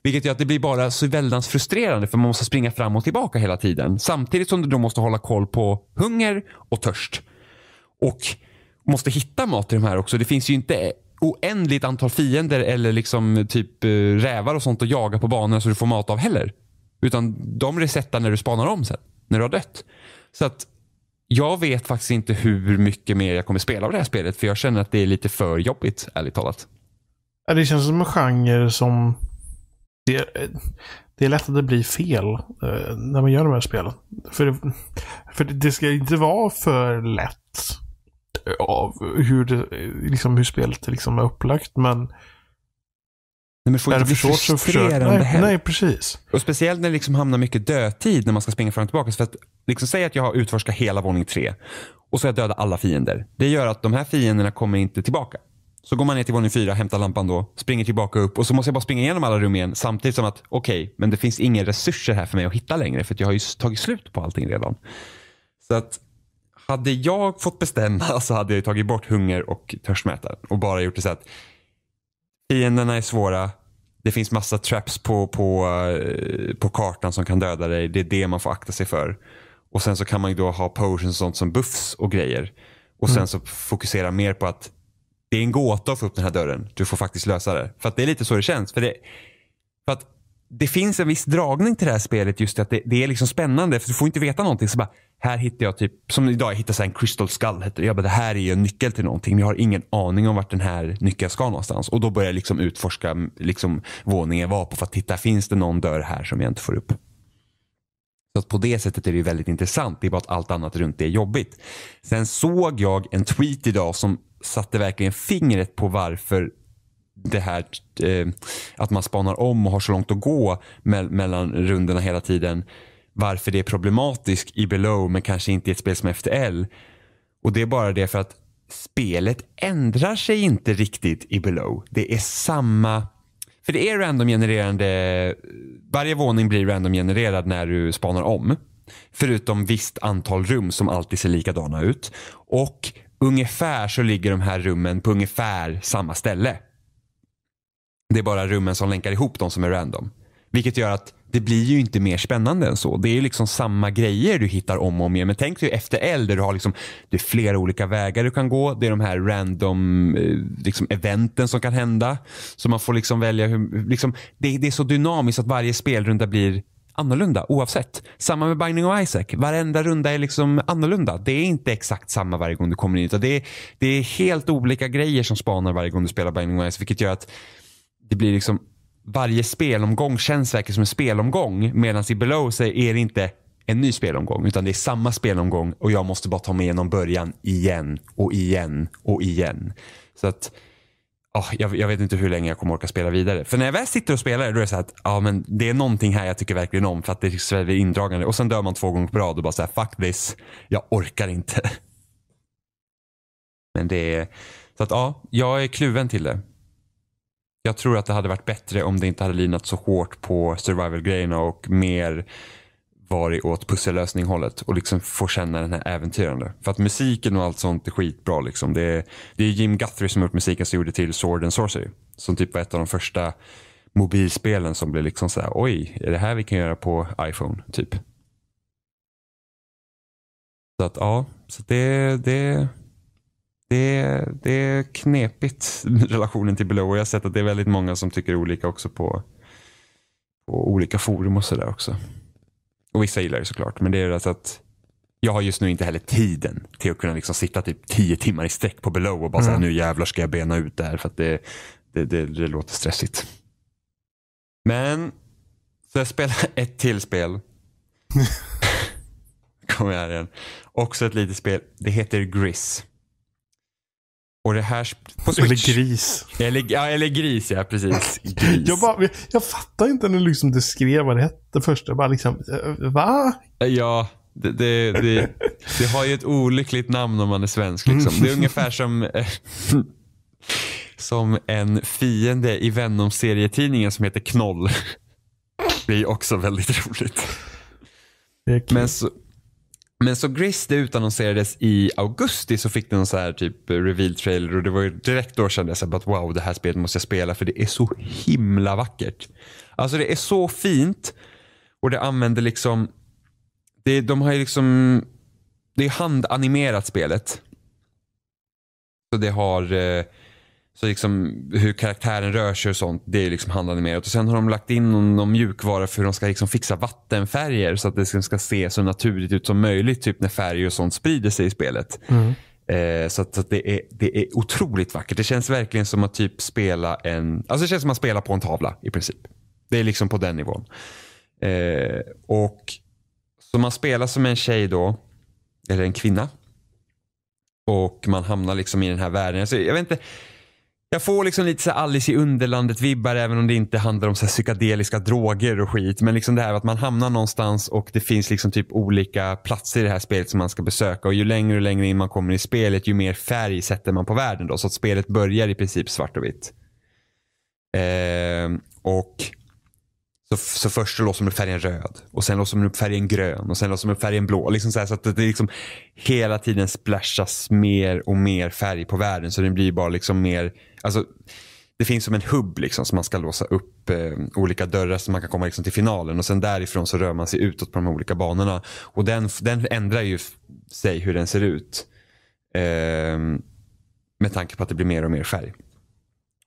S2: Vilket gör att det blir bara så väldans frustrerande för man måste springa fram och tillbaka hela tiden. Samtidigt som du då måste hålla koll på hunger och törst. Och måste hitta mat i de här också. Det finns ju inte oändligt antal fiender eller liksom typ eh, rävar och sånt att jaga på banorna så du får mat av heller. Utan de resetar när du spanar om sen när du har dött. Så att jag vet faktiskt inte hur mycket mer jag kommer spela av det här spelet. För jag känner att det är lite för jobbigt, ärligt talat.
S1: det känns som en genre som... Det är, det är lätt att det blir fel eh, när man gör de här spelen. För det, för det ska inte vara för lätt
S2: av hur,
S1: det, liksom hur spelet liksom är upplagt. Men
S2: Nej, men får inte bli frustrerande nej, Nej, precis. Och speciellt när det liksom hamnar mycket dödtid när man ska springa fram och tillbaka. Så för att liksom säga att jag har utforskat hela våning tre och så har jag dödat alla fiender. Det gör att de här fienderna kommer inte tillbaka. Så går man ner till våning fyra, hämtar lampan då, springer tillbaka upp och så måste jag bara springa igenom alla rum igen samtidigt som att okej, okay, men det finns inga resurser här för mig att hitta längre för jag har ju tagit slut på allting redan. Så att hade jag fått bestämma så hade jag tagit bort hunger och törstmätaren och bara gjort det så att Fienderna är svåra. Det finns massa traps på, på, eh, på kartan som kan döda dig. Det är det man får akta sig för. Och sen så kan man ju då ha potions och sånt som buffs och grejer. Och sen mm. så fokusera mer på att det är en gåta att få upp den här dörren. Du får faktiskt lösa det. För att det är lite så det känns. För, det, för att det finns en viss dragning till det här spelet. Just att det, det, är liksom spännande. För du får inte veta någonting. Så bara, här hittar jag typ, som idag jag hittade en crystal skull. Jag bara, det här är ju en nyckel till någonting. Men jag har ingen aning om vart den här nyckeln ska någonstans. Och då börjar jag liksom utforska liksom, våningen var på. För att titta, finns det någon dörr här som jag inte får upp? Så att på det sättet är det ju väldigt intressant. Det är bara att allt annat runt det är jobbigt. Sen såg jag en tweet idag som satte verkligen fingret på varför det här eh, att man spanar om och har så långt att gå me mellan rundorna hela tiden. Varför det är problematiskt i Below men kanske inte i ett spel som FTL. Och det är bara det för att spelet ändrar sig inte riktigt i Below. Det är samma för det är randomgenererande, varje våning blir randomgenererad när du spanar om. Förutom visst antal rum som alltid ser likadana ut. Och ungefär så ligger de här rummen på ungefär samma ställe. Det är bara rummen som länkar ihop de som är random. Vilket gör att det blir ju inte mer spännande än så. Det är ju liksom samma grejer du hittar om och om igen. Men tänk dig efter L där du har liksom, det är flera olika vägar du kan gå. Det är de här random eh, liksom, eventen som kan hända. Så man får liksom välja hur, liksom, det, det är så dynamiskt att varje spelrunda blir annorlunda oavsett. Samma med Binding of Isaac. Varenda runda är liksom annorlunda. Det är inte exakt samma varje gång du kommer in. Utan det, är, det är helt olika grejer som spanar varje gång du spelar Binding of Isaac. Vilket gör att det blir liksom varje spelomgång känns verkligen som en spelomgång. Medan i Below så är det inte en ny spelomgång utan det är samma spelomgång och jag måste bara ta mig igenom början igen och igen och igen. Så att oh, jag, jag, vet inte hur länge jag kommer orka spela vidare. För när jag väl sitter och spelar då är det så att ja, ah, men det är någonting här jag tycker verkligen om för att det är så indragande och sen dör man två gånger på rad och bara så här fuck this, jag orkar inte. Men det är så att ja, ah, jag är kluven till det. Jag tror att det hade varit bättre om det inte hade linat så hårt på survival-grejerna och mer varit åt pussellösning-hållet och liksom få känna den här äventyrande. För att musiken och allt sånt är skitbra. Liksom. Det, är, det är Jim Guthrie som har gjort musiken som gjorde till Sword and Sorcery. Som typ var ett av de första mobilspelen som blev liksom så här, oj, är det här vi kan göra på iPhone? Typ. Så att ja, så det, det, det, är, det är knepigt relationen till Below. Jag har sett att det är väldigt många som tycker olika också på, på olika forum och sådär också. Och vissa gillar det såklart. Men det är alltså att jag har just nu inte heller tiden till att kunna liksom sitta typ tio timmar i sträck på Below och bara mm. säga nu jävlar ska jag bena ut det här för att det, det, det, det låter stressigt. Men så jag spelar ett till spel. Kommer jag här igen. Också ett litet spel. Det heter Gris. Och det här på Switch. Eller gris. Eller, ja, eller gris ja, precis.
S1: Gris. Jag, bara, jag, jag fattar inte när du liksom skrev vad det hette först. Jag bara liksom, eh, va?
S2: Ja, det, det, det, det, har ju ett olyckligt namn om man är svensk. Liksom. Det är mm. ungefär som, eh, som en fiende i Venom-serietidningen som heter Knoll. Det är också väldigt roligt. Men så, men så Gris det utannonserades i augusti så fick den så här typ reveal trailer och det var ju direkt då kände jag att wow det här spelet måste jag spela för det är så himla vackert. Alltså det är så fint och det använder liksom, det, de har ju liksom, det är handanimerat spelet. Så det har eh, så liksom hur karaktären rör sig och sånt, det är liksom handlande mer. Och sen har de lagt in någon, någon mjukvara för hur de ska liksom fixa vattenfärger så att det liksom ska se så naturligt ut som möjligt typ när färger och sånt sprider sig i spelet. Mm. Eh, så, att, så att, det, är, det är otroligt vackert. Det känns verkligen som att typ spela en... Alltså det känns som att spela på en tavla i princip. Det är liksom på den nivån. Eh, och Så man spelar som en tjej då, eller en kvinna. Och man hamnar liksom i den här världen. Alltså, jag vet inte... Jag får liksom lite så Alice i Underlandet-vibbar även om det inte handlar om så psykedeliska droger och skit. Men liksom det här att man hamnar någonstans och det finns liksom typ olika platser i det här spelet som man ska besöka. Och ju längre och längre in man kommer i spelet ju mer färg sätter man på världen då. Så att spelet börjar i princip svart och vitt. Eh, och så, så först så låser man upp färgen röd och sen låser man upp färgen grön och sen låser man upp färgen blå. Liksom så, här, så att det liksom hela tiden splashas mer och mer färg på världen så den blir bara liksom mer Alltså, det finns som en hubb liksom, som man ska låsa upp eh, olika dörrar så man kan komma liksom, till finalen. och Sen därifrån så rör man sig utåt på de olika banorna. Och den, den ändrar ju sig hur den ser ut. Eh, med tanke på att det blir mer och mer färg.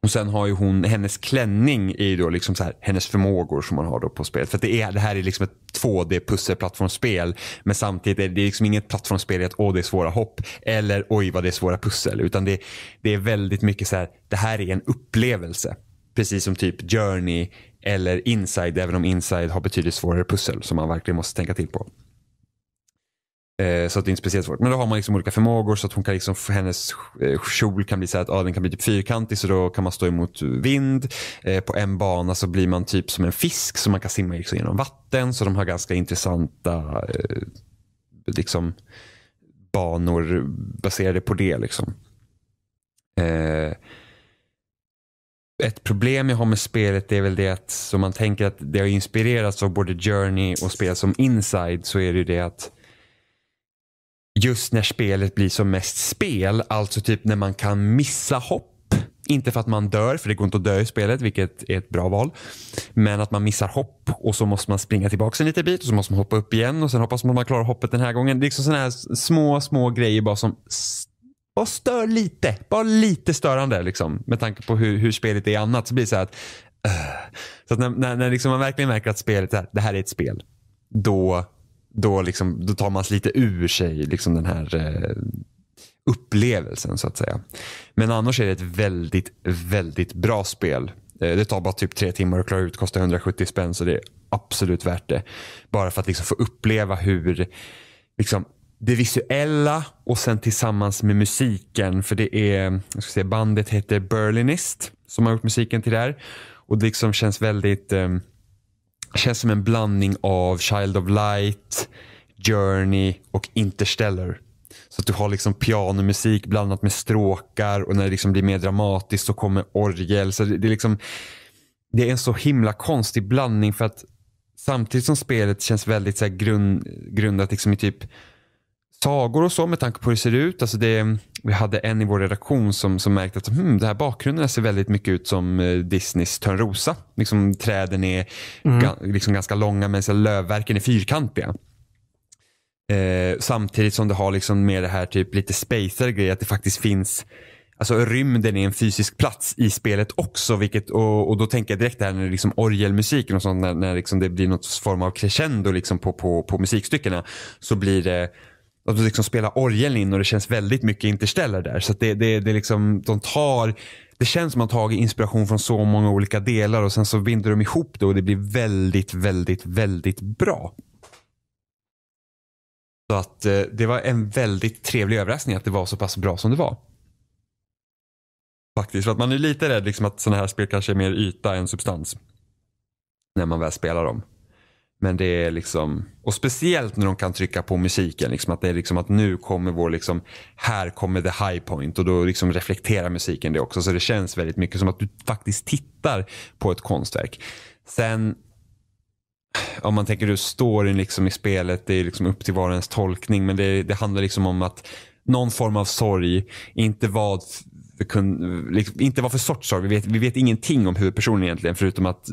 S2: Och sen har ju hon, hennes klänning är ju då liksom så här, hennes förmågor som hon har då på spelet. För det, är, det här är liksom ett 2D-pusselplattformsspel. Men samtidigt är det liksom inget plattformsspel i att åh det är svåra hopp. Eller oj vad det är svåra pussel. Utan det, det är väldigt mycket så här, det här är en upplevelse. Precis som typ Journey eller Inside, även om Inside har betydligt svårare pussel som man verkligen måste tänka till på. Eh, så att det är inte speciellt svårt. Men då har man liksom olika förmågor så att hon kan liksom, hennes eh, kjol kan bli så att ah, den kan bli typ fyrkantig så då kan man stå emot vind. Eh, på en bana så blir man typ som en fisk så man kan simma liksom genom vatten. Så de har ganska intressanta eh, liksom, banor baserade på det. Liksom. Eh, ett problem jag har med spelet är väl det att, Så man tänker att det har inspirerats av både Journey och spel som Inside så är det ju det att just när spelet blir som mest spel, alltså typ när man kan missa hopp inte för att man dör, för det går inte att dö i spelet, vilket är ett bra val. Men att man missar hopp och så måste man springa tillbaka en liten bit och så måste man hoppa upp igen och sen hoppas man att man klarar hoppet den här gången. Det är liksom sådana här små, små grejer bara som bara stör lite. Bara lite störande liksom. Med tanke på hur, hur spelet är annat så blir det så att... Äh. så att när, när, när liksom man verkligen märker att spelet, det det här är ett spel. Då då, liksom, då tar man lite ur sig liksom den här eh, upplevelsen så att säga. Men annars är det ett väldigt, väldigt bra spel. Eh, det tar bara typ tre timmar att klara ut, kostar 170 spänn så det är absolut värt det. Bara för att liksom få uppleva hur liksom, det visuella och sen tillsammans med musiken. För det är, jag ska säga, bandet heter Berlinist som har gjort musiken till det här. Och det liksom känns väldigt um, Känns som en blandning av Child of Light, Journey och Interstellar. Så att du har liksom pianomusik blandat med stråkar och när det liksom blir mer dramatiskt så kommer orgel. Så det, det, är liksom, det är en så himla konstig blandning för att samtidigt som spelet känns väldigt så grund, grundat liksom i typ sagor och så med tanke på hur det ser ut. Alltså det, vi hade en i vår redaktion som, som märkte att hmm, det här bakgrunderna ser väldigt mycket ut som eh, Disneys Törnrosa. Liksom, träden är mm. ga, liksom ganska långa men lövverken är fyrkantiga. Eh, samtidigt som det har liksom med det här typ lite spacer grejer att det faktiskt finns Alltså rymden är en fysisk plats i spelet också. Vilket, och, och då tänker jag direkt det här när det liksom orgelmusiken och sånt, när, när liksom det blir något form av crescendo liksom på, på, på musikstyckena. Så blir det att de liksom spelar orgeln in och det känns väldigt mycket Interstellar där. Så det, det, det, liksom, de tar, det känns som att de har tagit inspiration från så många olika delar och sen så binder de ihop det och det blir väldigt, väldigt, väldigt bra. Så att eh, det var en väldigt trevlig överraskning att det var så pass bra som det var. Faktiskt, för att man är lite rädd liksom att sådana här spel kanske är mer yta än substans. När man väl spelar dem. Men det är liksom, och speciellt när de kan trycka på musiken. Liksom att det är liksom att nu kommer vår, liksom, här kommer the high point. Och då liksom reflekterar musiken det också. Så det känns väldigt mycket som att du faktiskt tittar på ett konstverk. Sen om man tänker hur storyn liksom i spelet, det är liksom upp till var ens tolkning. Men det, det handlar liksom om att någon form av sorg, inte vad för, liksom, inte vad för sorts sorg. Vi vet, vi vet ingenting om huvudpersonen egentligen förutom att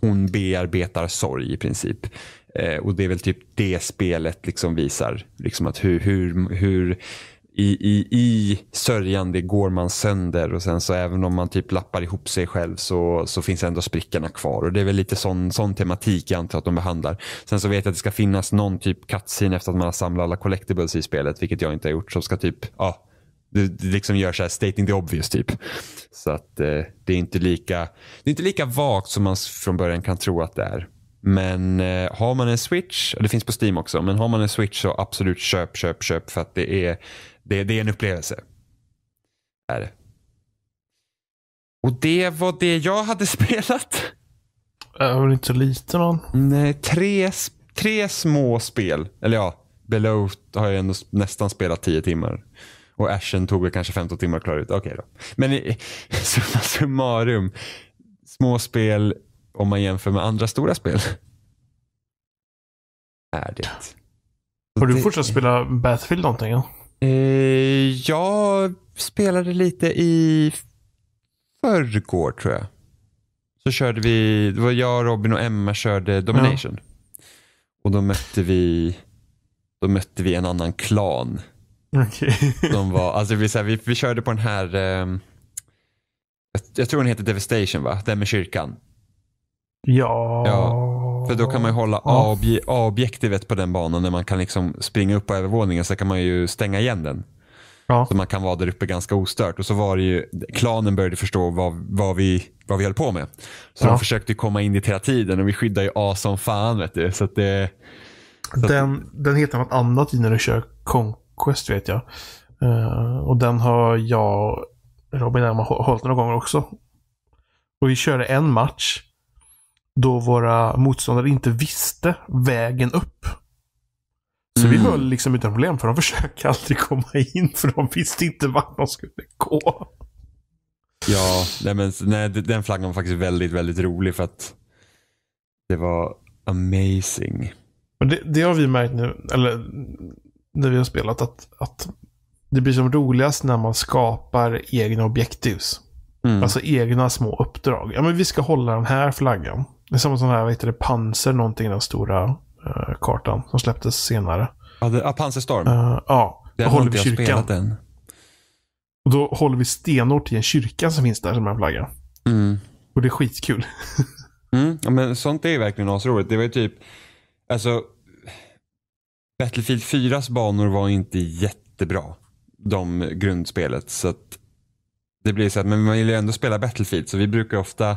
S2: hon bearbetar sorg i princip. Eh, och det är väl typ det spelet liksom visar. Liksom att hur, hur, hur i, i, i sörjande går man sönder och sen så även om man typ lappar ihop sig själv så, så finns ändå sprickorna kvar. Och det är väl lite sån, sån tematik jag antar att de behandlar. Sen så vet jag att det ska finnas någon typ cutscene efter att man har samlat alla collectibles i spelet, vilket jag inte har gjort, som ska typ, ah, det liksom gör så här stating the obvious typ. Så att eh, det, är inte lika, det är inte lika vagt som man från början kan tro att det är. Men eh, har man en switch, och det finns på Steam också, men har man en switch så absolut köp, köp, köp för att det är, det, det är en upplevelse. Är det. Och det var det jag hade spelat. Det var väl inte så lite någon? Nej, tre, tre små spel. Eller ja, Below har jag ändå nästan spelat tio timmar. Och Ashen tog väl kanske 15 timmar att klara ut. Okej okay då. Men i, summa summarum, små spel om man jämför med andra stora spel. Är det. Har du fortsatt
S1: spela Battlefield någonting? Ja?
S2: Eh, jag spelade lite i förrgår tror jag. Så körde vi, det var jag, Robin och Emma körde Domination. Ja. Och då mötte vi, då mötte vi en annan klan. Okay. som var, alltså vi, så här, vi, vi körde på den här, um, jag, jag, tror den heter Devastation va? Den med kyrkan.
S1: Ja. ja för då kan man ju hålla ja.
S2: A-objektivet på den banan när man kan liksom springa upp på övervåningen så kan man ju stänga igen den. Ja. Så man kan vara där uppe ganska ostört. Och så var det ju, klanen började förstå vad, vad, vi, vad vi höll på med. Så ja. de försökte komma in dit hela tiden och vi skyddar ju A som fan. Vet du. Så det, så den,
S1: att... den heter något annat i när du kör konk Quest vet jag. Uh, och den har jag och Robin Emma hållit några gånger också. Och vi körde en match då våra motståndare inte visste vägen upp. Så mm. vi höll liksom utan problem för de försökte aldrig komma in för de visste inte vart de skulle gå.
S2: Ja, nej men, nej, den flaggan var faktiskt väldigt, väldigt rolig för att det var amazing.
S1: Det, det har vi märkt nu, eller när vi har spelat, att, att det blir som roligast när man skapar egna objektivs. Mm. Alltså egna små uppdrag. Ja, men vi ska hålla den här flaggan. Det är som en sån här, vad heter det, Panzer någonting, den stora uh, kartan som släpptes senare.
S2: Ja, det, ja Panzerstorm. Uh, eh, ja, då den håller vi kyrkan. Den.
S1: Och då håller vi stenhårt i en kyrka som finns där som en flagga. Mm. Och det är skitkul.
S2: mm, ja, men sånt är ju verkligen asroligt. Det var ju typ, alltså Battlefield 4s banor var inte jättebra. De grundspelet. Så det blir så att, men man gillar ju ändå spela Battlefield. Så vi brukar ofta,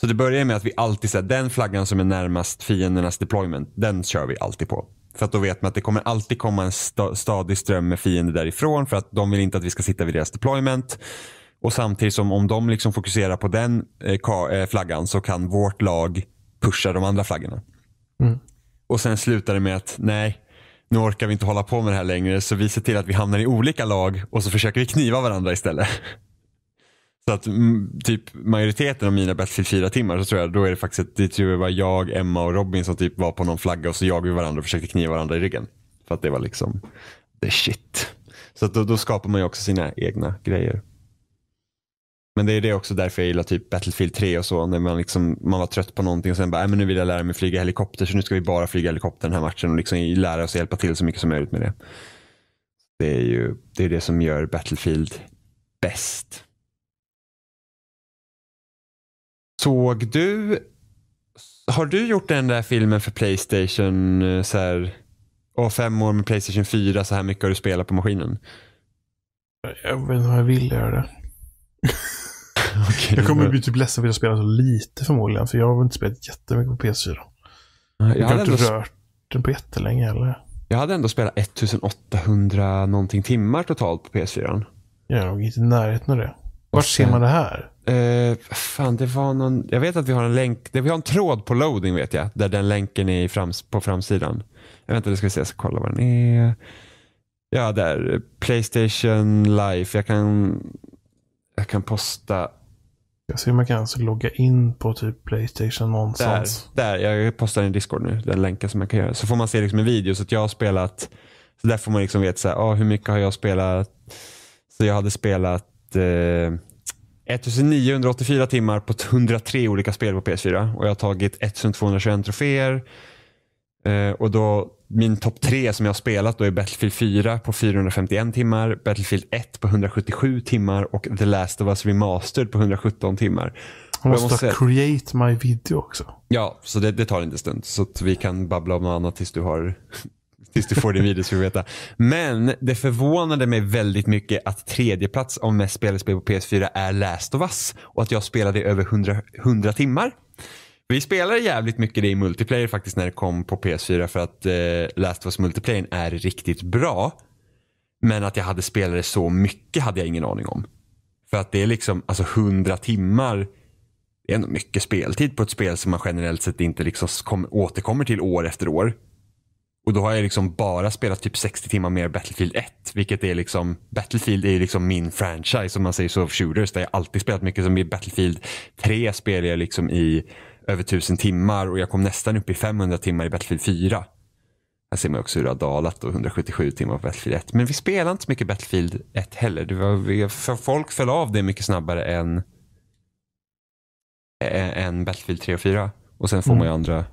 S2: så det börjar med att vi alltid säger den flaggan som är närmast fiendernas deployment. Den kör vi alltid på. För att då vet man att det kommer alltid komma en st stadig ström med fiender därifrån. För att de vill inte att vi ska sitta vid deras deployment. Och samtidigt som om de liksom fokuserar på den eh, eh flaggan så kan vårt lag pusha de andra flaggorna. Mm. Och sen slutar det med att nej, nu orkar vi inte hålla på med det här längre så vi ser till att vi hamnar i olika lag och så försöker vi kniva varandra istället. Så att mm, typ majoriteten av mina Battlefield fyra timmar så tror jag då är det faktiskt att det tror jag var jag, Emma och Robin som typ var på någon flagga och så jagade vi varandra och försökte kniva varandra i ryggen. För att det var liksom the shit. Så att då, då skapar man ju också sina egna grejer. Men det är det också därför jag gillar typ Battlefield 3 och så. När man, liksom, man var trött på någonting och sen bara, äh, men nu vill jag lära mig flyga helikopter så nu ska vi bara flyga helikopter den här matchen och liksom lära oss hjälpa till så mycket som möjligt med det. Det är ju det, är det som gör Battlefield bäst. Såg du, har du gjort den där filmen för Playstation eh, så här, och fem år med Playstation 4, så här mycket har du spelat på maskinen?
S1: Jag vet inte om jag vill göra det. okay, jag kommer bli typ ledsen för att jag spelar så lite
S2: förmodligen. För jag har inte spelat jättemycket på PS4. Jag, jag har inte rört
S1: den på jättelänge
S2: heller. Jag hade ändå spelat 1800 någonting timmar totalt på PS4. Jag är nog inte i närheten av det. Vart ser man det här? Uh, fan, det var någon... Jag vet att vi har en länk. Vi har en tråd på loading vet jag. Där den länken är frams, på framsidan. Jag väntar, det ska vi se. Jag ska kolla vad den är. Ja, där. Playstation Life. Jag kan jag kan posta.
S1: Jag ser om jag kan alltså logga in på typ Playstation någonstans.
S2: Där, där, jag postar i Discord nu, den länken som man kan göra. Så får man se liksom en video. Så att jag har spelat, så där får man liksom veta så här, ah, hur mycket har jag spelat. Så jag hade spelat eh, 1984 timmar på 103 olika spel på PS4 och jag har tagit 1221 troféer. Eh, och då min topp tre som jag har spelat då är Battlefield 4 på 451 timmar, Battlefield 1 på 177 timmar och The Last of Us Remastered på 117 timmar. Man måste, måste create
S1: my video också.
S2: Ja, så det, det tar inte stund. Så vi kan babbla om något annat tills du har Tills du får din video ska du veta. Men det förvånade mig väldigt mycket att tredjeplats av mest spelade spel på PS4 är Last of Us. Och att jag spelade i över 100, 100 timmar. Vi spelade jävligt mycket det i multiplayer faktiskt när det kom på PS4 för att eh, Last of Us multiplayer är riktigt bra. Men att jag hade spelat det så mycket hade jag ingen aning om. För att det är liksom, alltså 100 timmar det är ändå mycket speltid på ett spel som man generellt sett inte liksom kom, återkommer till år efter år. Och då har jag liksom bara spelat typ 60 timmar mer Battlefield 1. Vilket är liksom, Battlefield är ju liksom min franchise om man säger så, of shooters. Där jag alltid spelat mycket. Som i Battlefield 3 spelar jag liksom i över 1000 timmar och jag kom nästan upp i 500 timmar i Battlefield 4. Här ser man också hur det har dalat då, 177 timmar på Battlefield 1. Men vi spelade inte så mycket Battlefield 1 heller. Det var, vi, för folk föll av det mycket snabbare än, ä, än Battlefield 3 och 4. Och sen får mm. man ju mm. andra.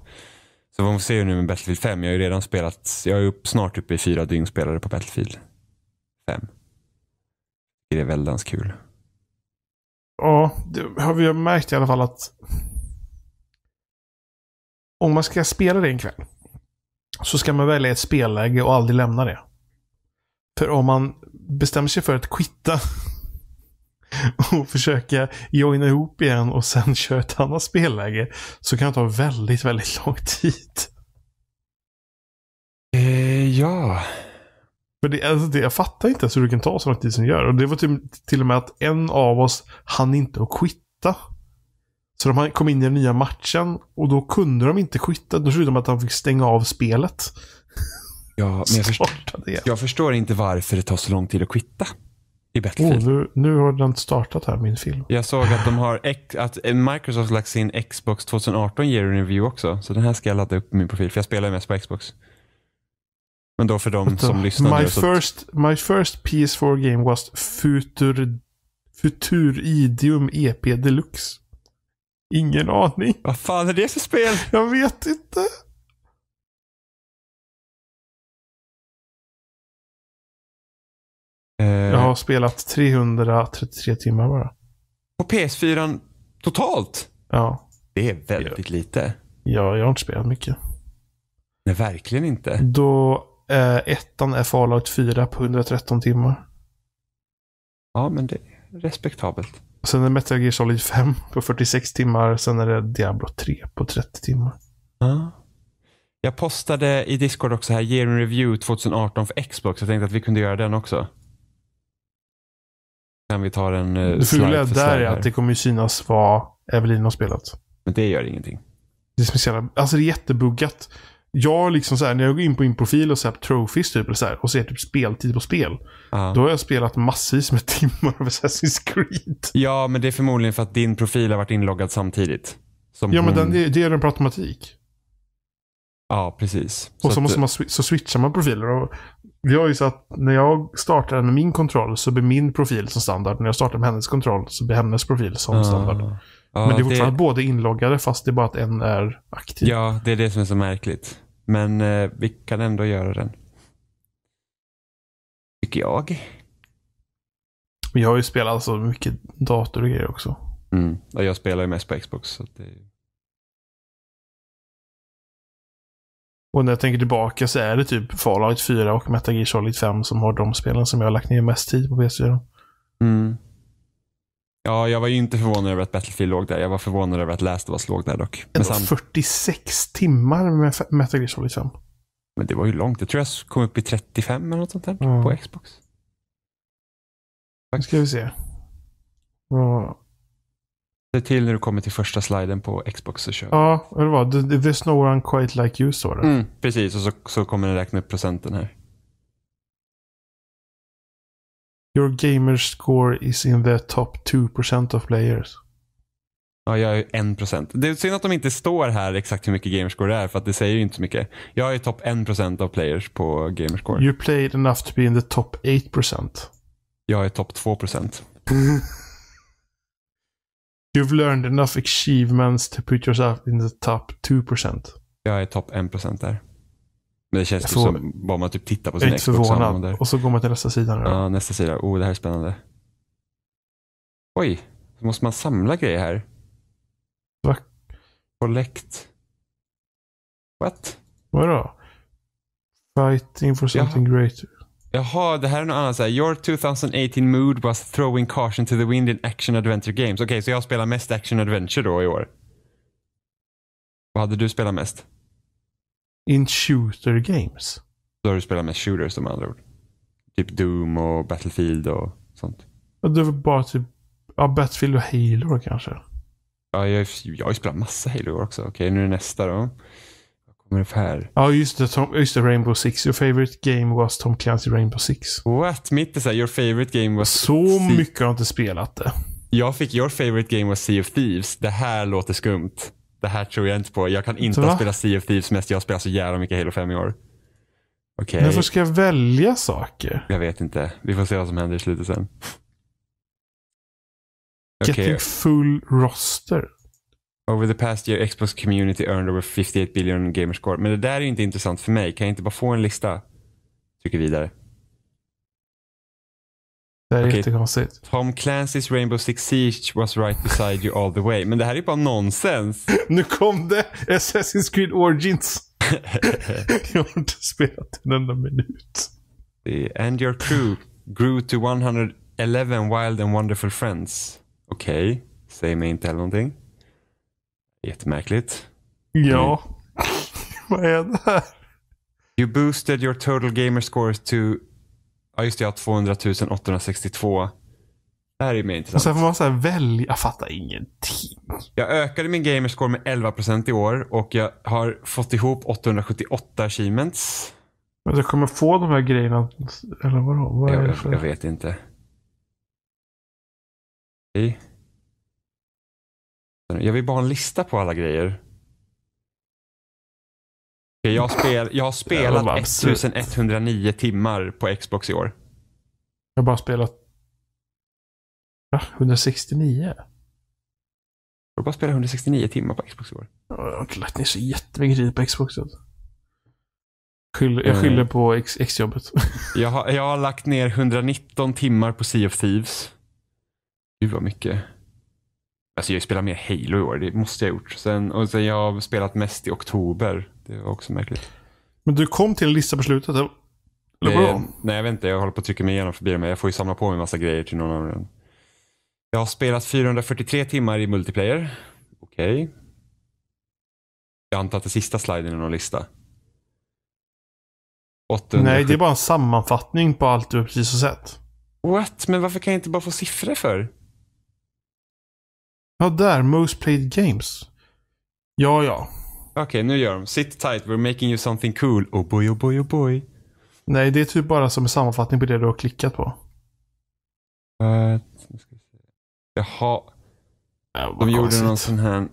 S2: Så vad man ser nu med Battlefield 5. Jag har ju redan spelat, jag är upp, snart uppe i fyra dygn spelare på Battlefield 5. Det är väldans kul.
S1: Ja, det har vi märkt i alla fall att om man ska spela det en kväll, så ska man välja ett spelläge och aldrig lämna det. För om man bestämmer sig för att quitta och försöka joina ihop igen och sen köra ett annat spelläge så kan det ta väldigt, väldigt lång tid. Eh, ja. För det, alltså det, jag fattar inte ens hur det kan ta så lång tid som det gör. Och det var till, till och med att en av oss hann inte att quitta. Så de kom in i den nya matchen och då kunde de inte skytta. Då slutade de att de fick stänga av spelet.
S2: Ja, men jag, förstår, jag förstår inte varför det tar så lång tid att kvitta. I Battlefield. Oh, nu, nu har den startat här, min film. Jag såg att, de har, att eh, Microsoft har lagt sin Xbox 2018 year in review också. Så den här ska jag ladda upp på min profil, för jag spelar mest på Xbox. Men då för de som lyssnar. My,
S1: first, my first PS4 game was Futur, Futuridium EP Deluxe. Ingen aning. Vad fan är det för spel? Jag vet inte. Eh. Jag har spelat 333 timmar bara.
S2: På PS4 totalt?
S1: Ja. Det är väldigt ja. lite. Ja, jag har inte spelat mycket. Nej, verkligen inte. Då eh, ettan är Fallout 4 på 113 timmar. Ja, men det är respektabelt. Sen är det Metal Gear Solid 5 på 46 timmar. Sen är det Diablo 3 på 30 timmar.
S2: Ja. Jag postade i Discord också här, Year in Review 2018 för Xbox. Jag tänkte att vi kunde göra den också. Kan vi ta den uh, eh, Det fula där är att det
S1: kommer ju synas vad Evelina har spelat. Men det gör ingenting. Det är, speciellt, alltså det är jättebuggat jag liksom så här, när jag går in på min profil
S2: och ser trophies typ, eller så här, och ser typ speltid på spel. Uh. Då har jag spelat massvis med timmar av Assassin's Creed. Ja, men det är förmodligen för att din profil har varit inloggad samtidigt. Som ja, hon... men den,
S1: det, är den på automatik.
S2: Ja, precis. Och så, så måste man,
S1: så switchar man profiler. Och vi har ju så att när jag startar med min kontroll så blir min profil som standard. När jag startar med hennes kontroll
S2: så blir hennes profil som uh. standard. Ja, men det är fortfarande
S1: det... båda inloggade
S2: fast det är bara att en är aktiv. Ja, det är det som är så märkligt. Men eh, vi kan ändå göra den. Tycker jag. Vi har ju
S1: spelat alltså mycket dator och grejer också.
S2: Mm. Och jag spelar ju mest på Xbox. Så det...
S1: Och när jag tänker tillbaka så är det typ Fallout 4 och Metal Gear Solid 5 som har de spelen som jag har lagt ner mest tid på PS4.
S2: Mm. Ja, jag var ju inte förvånad över att Battlefield låg där. Jag var förvånad över att Last of Us låg där dock. Men samt...
S1: 46 timmar med Metal Gear Solid 5.
S2: Men det var ju långt. Jag tror jag kom upp i 35 eller något sånt där mm. på Xbox. Nu ska vi se. Ja. Se till när du kommer till första sliden på Xbox och kör.
S1: Ja, det var There's no one quite like you står det. Mm,
S2: precis, och så, så kommer den räkna upp procenten här.
S1: Your gamer score is in the top 2% of players.
S2: Ja, jag är en procent. Det är synd att de inte står här exakt hur mycket gamerscore det är, för att det säger ju inte så mycket. Jag är topp 1 procent av players på gamerscore. You
S1: played enough to be in the top 8%. procent.
S2: Jag är topp 2 procent.
S1: You've learned enough achievements to put yourself in the top 2%. procent.
S2: Jag är topp 1 procent där. Men det känns typ som, bara man typ tittar på sin Xbox. förvånad.
S1: Och så går man till nästa sida. Ja,
S2: nästa sida. Oh, det här är spännande. Oj, så måste man samla grejer här.
S1: Va? Collect. What? Vadå? Fighting for something Jaha. greater.
S2: Jaha, det här är något annat. Så här. Your 2018 mood was throwing caution to the wind in action adventure games. Okej, okay, så jag spelar mest action adventure då i år. Vad hade du spelat mest?
S1: In shooter games?
S2: Då har du spelat med shooters med andra ord. Typ Doom och Battlefield och sånt.
S1: Det var bara typ ja, Battlefield och Halo kanske.
S2: Ja, jag, jag har ju spelat massa Halo också. Okej, nu är det nästa då. Vad kommer det här? Ja, just det. Tom, just det, Rainbow Six. Your favorite game was Tom Clancy Rainbow Six. What? Mitt är såhär, your favorite game was... Så mycket har jag inte spelat det. Jag fick your favorite game was Sea of Thieves. Det här låter skumt. Det här tror jag inte på. Jag kan inte spela Sea of Thieves mest. Jag har spelat så jävla mycket Halo 5 i år. Okay. Men varför ska jag välja saker? Jag vet inte. Vi får se vad som händer i slutet sen. Okay. Getting
S1: full roster.
S2: Over the past year, Xbox community earned over 58 billion gamerscore. Men det där är ju inte intressant för mig. Kan jag inte bara få en lista? Trycker vidare. Det är okay. jättekonstigt. Tom Clancy's Rainbow Six Siege was right beside you all the way. Men det här är ju bara nonsens. nu kom det! Assassin's Creed Origins. jag har inte spelat en enda minut. And your crew grew to 111 wild and wonderful friends. Okej, okay. säg mig inte heller någonting. Jättemärkligt. Ja.
S1: Mm. Vad är det här?
S2: You boosted your total gamer scores to Ja just det, jag har 200 862. Det här är mer intressant. Och sen får man så här välja. Jag fattar ingenting. Jag ökade min gamerscore med 11% i år och jag har fått ihop 878 achievements.
S1: Men du kommer få de här grejerna? Eller vadå? Vad jag, jag, jag
S2: vet inte. Jag vill bara ha en lista på alla grejer. Jag, spel, jag har spelat 1109 timmar på Xbox i år.
S1: Jag har bara spelat... Va? 169? Jag
S2: har bara spelat 169
S1: timmar på Xbox i år. Jag har inte lagt ner så jättemycket tid på Xbox. Alltså. jag eh. skyller mm. på X-jobbet.
S2: jag, jag har lagt ner 119 timmar på Sea of Thieves. Gud vad mycket. Alltså jag spelar mer Halo i år, det måste jag ha gjort. Sen, och sen jag har spelat mest i oktober. Det var också märkligt.
S1: Men du kom till en lista på slutet? Eller
S2: vadå? Eh, nej, jag vet inte. Jag håller på att trycka mig igenom förbi men Jag får ju samla på mig massa grejer till någon av annan. Jag har spelat 443 timmar i multiplayer. Okej. Okay. Jag antar att det sista sliden är någon lista. 800... Nej, det är bara en sammanfattning på allt du precis har sett. What? Men varför kan jag inte bara få
S1: siffror för? Ja, där. Most played games.
S2: Ja, ja. Okej, okay, nu gör de. Sit tight, we're making you something cool. Oh boy, oh boy, oh boy.
S1: Nej, det är typ bara som en sammanfattning på det du har klickat på.
S2: Uh, Jaha. Ja, de gjorde någon sån här...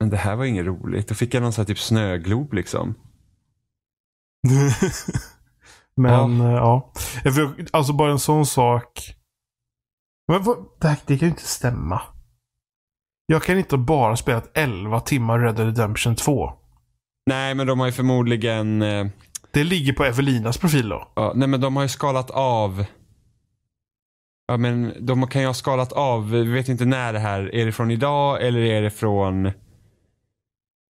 S2: Men det här var inget roligt. Då fick jag någon sån här typ snöglob liksom.
S1: Men ja. Eh,
S2: ja. Alltså bara en sån
S1: sak. Men vad, det, här, det kan ju inte stämma. Jag kan inte bara spela 11 timmar Red Dead Redemption 2.
S2: Nej, men de har ju förmodligen... Eh... Det ligger på Evelinas profil då. Ja, nej, men de har ju skalat av... Ja, men de kan ju ha skalat av. Vi vet inte när det här. Är det från idag eller är det från...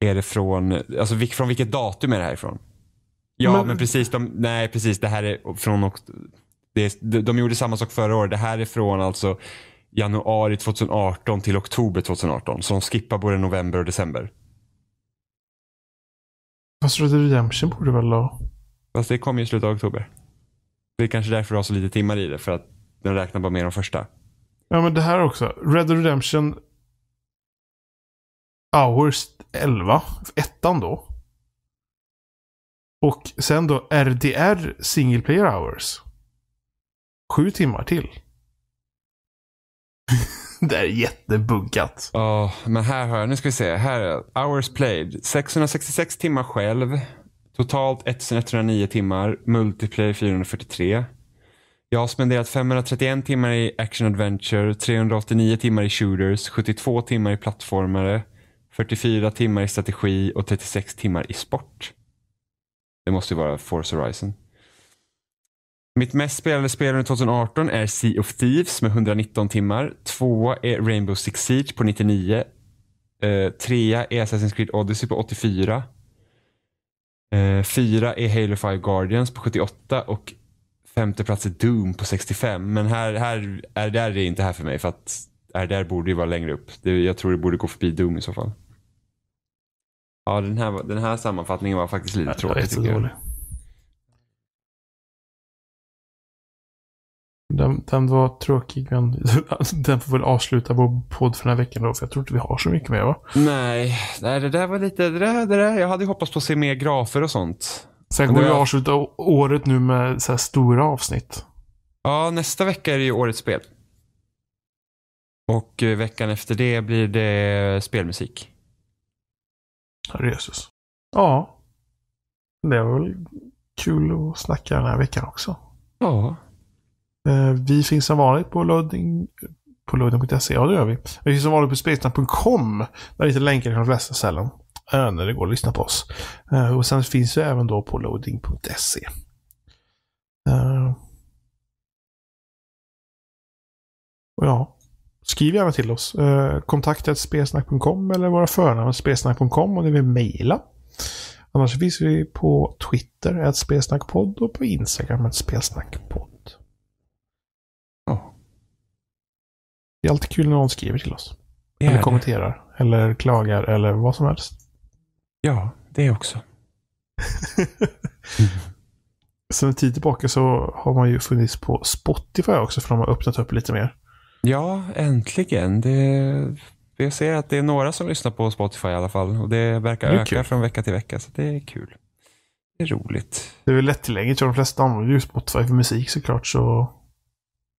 S2: Är det från... Alltså från vilket datum är det här ifrån? Ja, men, men precis. De, nej, precis. Det här är från... Det är, de gjorde samma sak förra året. Det här är från alltså januari 2018 till oktober 2018. Så de skippar både november och december.
S1: Fast Red Redemption borde väl ha...
S2: Fast det kom ju i slutet av oktober. Det är kanske därför du har så lite timmar i det. För att den räknar bara med de första.
S1: Ja men det här också. Red Redemption Hours 11. Ettan då. Och sen då RDR Single Player Hours. Sju timmar till.
S2: det är jättebuggat. Ja, oh, men här har jag, nu ska vi se. Här är hours played. 666 timmar själv. Totalt 1109 timmar. Multiplayer 443. Jag har spenderat 531 timmar i action adventure, 389 timmar i shooters, 72 timmar i plattformare, 44 timmar i strategi och 36 timmar i sport. Det måste ju vara Force Horizon. Mitt mest spelade spel under 2018 är Sea of Thieves med 119 timmar. Tvåa är Rainbow Six Siege på 99. Eh, trea är Assassin's Creed Odyssey på 84. Eh, fyra är Halo 5 Guardians på 78 och femte plats är Doom på 65. Men här, här är där är inte här för mig för att är där borde ju vara längre upp. Det, jag tror det borde gå förbi Doom i så fall. Ja, den här, den här sammanfattningen var faktiskt lite tråkig. Jag är ja, tråkig.
S1: Den, den var tråkig, men den får väl avsluta vår podd för den här veckan då, för jag tror inte vi har så mycket mer va?
S2: Nej, nej det där var lite, det där, det där. jag hade hoppats på att se mer grafer och sånt. Sen kommer vi jag...
S1: avsluta året nu med så här stora avsnitt.
S2: Ja, nästa vecka är det ju årets spel. Och eh, veckan efter det blir det spelmusik. Herre Jesus.
S1: Ja. Det var väl kul att snacka den här veckan också. Ja. Eh, vi finns som vanligt på loading på loading.se, ja det gör vi. Vi finns som vanligt på spelsnack.com. Där finns länkar till de flesta ställen. Eh, när det går att lyssna på oss. Eh, och sen finns vi även då på loading.se. Och ja, skriv gärna till oss. Kontakta spelsnack.com eller våra förnamn spelsnack.com om ni vill mejla. Annars finns vi på Twitter, ett spelsnackpodd och på Instagram, ett spelsnackpodd. Det är alltid kul när någon skriver till oss. Är eller det? kommenterar. Eller klagar. Eller vad som helst. Ja, det också. mm. Sen en tid tillbaka så har man ju funnits på Spotify också. För de har öppnat upp
S2: lite mer. Ja, äntligen. Det, jag ser att det är några som lyssnar på Spotify i alla fall. Och det verkar det öka kul. från vecka till vecka. Så det är kul. Det är roligt.
S1: Det är väl lättillgängligt. De flesta använder ju Spotify för musik såklart. Så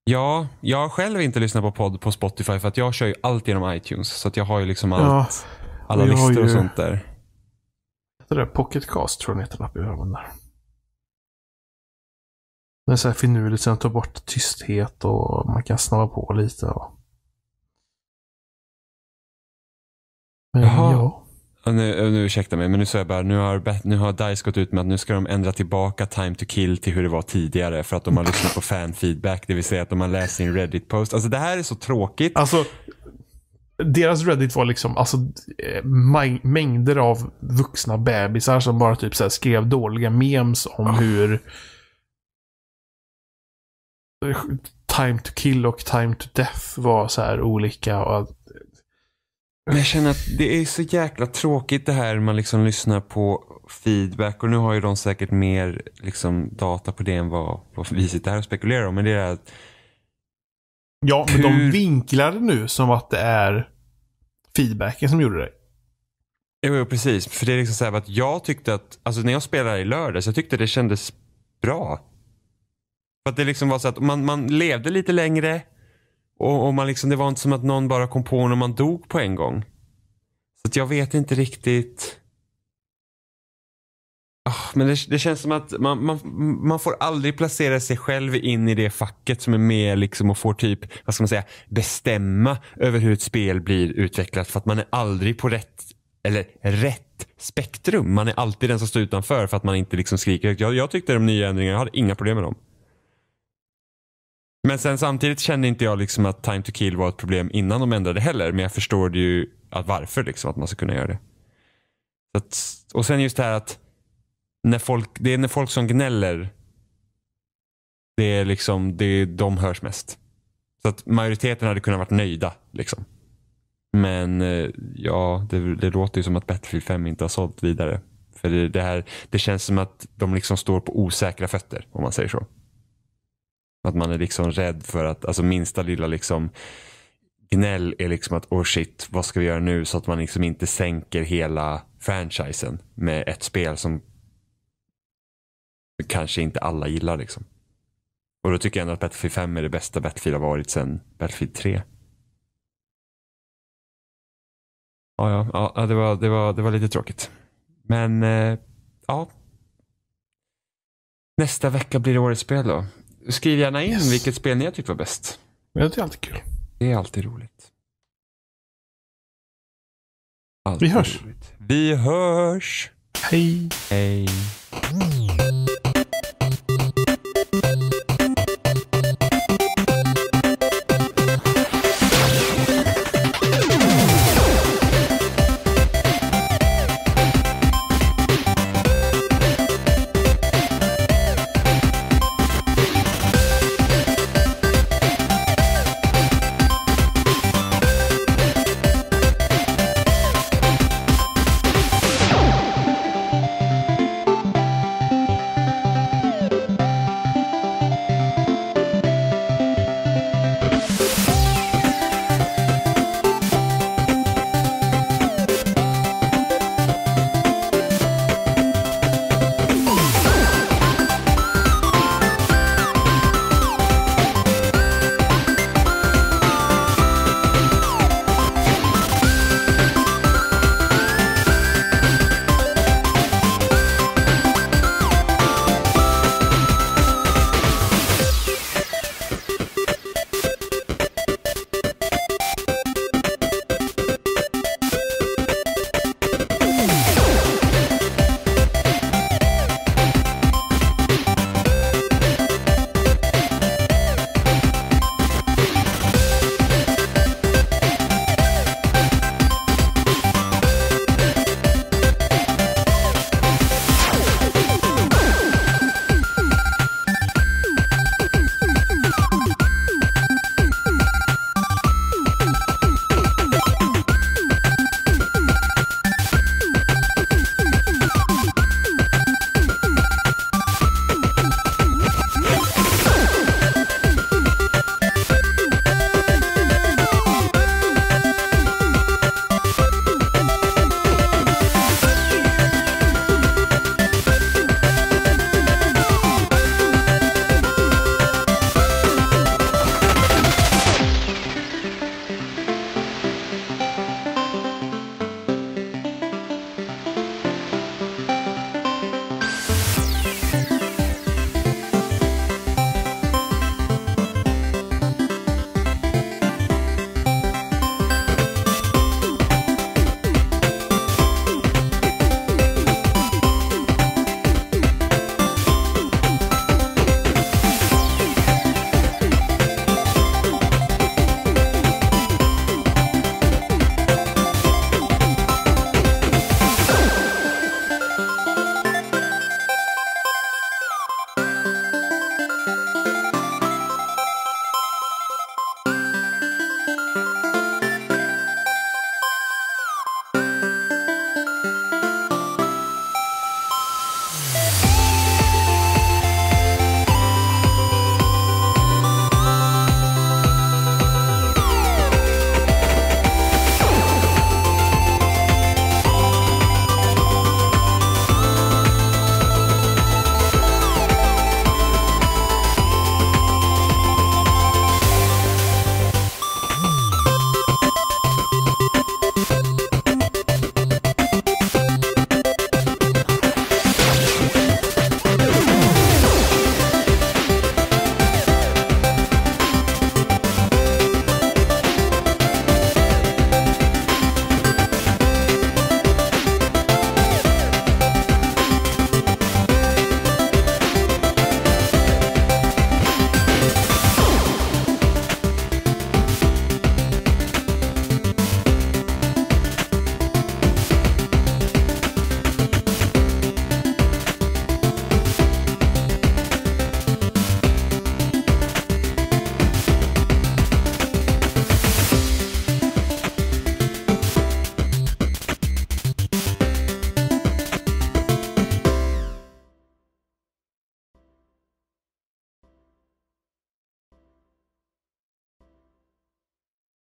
S2: Ja, jag har själv inte lyssnat på podd på Spotify för att jag kör ju allt genom iTunes. Så att jag har ju liksom allt, ja, alla listor ju... och sånt där.
S1: Det där Pocketcast tror jag den heter, en app jag använder. Det är så här finurligt så den tar bort tysthet och man kan snabba på lite. Och... Men Jaha.
S2: ja. Nu, nu ursäkta mig, men nu sa jag bara, nu har, nu har DICE gått ut med att nu ska de ändra tillbaka time to kill till hur det var tidigare för att de har lyssnat på fan-feedback. det vill säga att de har läst sin Reddit-post. Alltså det här är så tråkigt. Alltså, deras Reddit var liksom, alltså eh,
S1: mängder av vuxna bebisar som bara typ så skrev dåliga memes om oh. hur time to kill och time to death var så här olika. Och
S2: men jag känner att det är så jäkla tråkigt det här man liksom lyssnar på feedback och nu har ju de säkert mer liksom, data på det än vad, vad vi sitter här och spekulerar om. Men det är att... Ja, men hur... de vinklar det nu som att det är feedbacken som gjorde det. Jo, jo precis. För det är liksom så här att jag tyckte att, alltså när jag spelade i lördags, jag tyckte det kändes bra. För att det liksom var så att man, man levde lite längre, och, och man liksom, det var inte som att någon bara kom på när man dog på en gång. Så jag vet inte riktigt. Oh, men det, det, känns som att man, man, man får aldrig placera sig själv in i det facket som är med liksom och får typ, vad ska man säga, bestämma över hur ett spel blir utvecklat för att man är aldrig på rätt, eller rätt spektrum. Man är alltid den som står utanför för att man inte liksom skriker Jag, jag tyckte de nya ändringarna, jag hade inga problem med dem. Men sen samtidigt kände inte jag liksom att time to kill var ett problem innan de ändrade heller. Men jag förstår ju att varför liksom, att man ska kunna göra det. Att, och sen just det här att när folk, det är när folk som gnäller. Det är liksom, det är, de hörs mest. Så att majoriteten hade kunnat vara nöjda. Liksom. Men eh, ja, det, det, låter ju som att Battlefield 5 inte har sålt vidare. För det, det, här, det känns som att de liksom står på osäkra fötter, om man säger så. Att man är liksom rädd för att, alltså minsta lilla liksom gnäll är liksom att oh shit, vad ska vi göra nu? Så att man liksom inte sänker hela franchisen med ett spel som kanske inte alla gillar liksom. Och då tycker jag ändå att Battlefield 5 är det bästa Battlefield har varit sedan Battlefield 3. Ja, ja, ja det, var, det, var, det var lite tråkigt. Men, eh, ja. Nästa vecka blir det årets spel då. Skriv gärna in yes. vilket spel ni har tyckt var bäst. det är alltid kul. Det är alltid roligt. Alltid Vi hörs. Roligt. Vi hörs. Hej. Hej.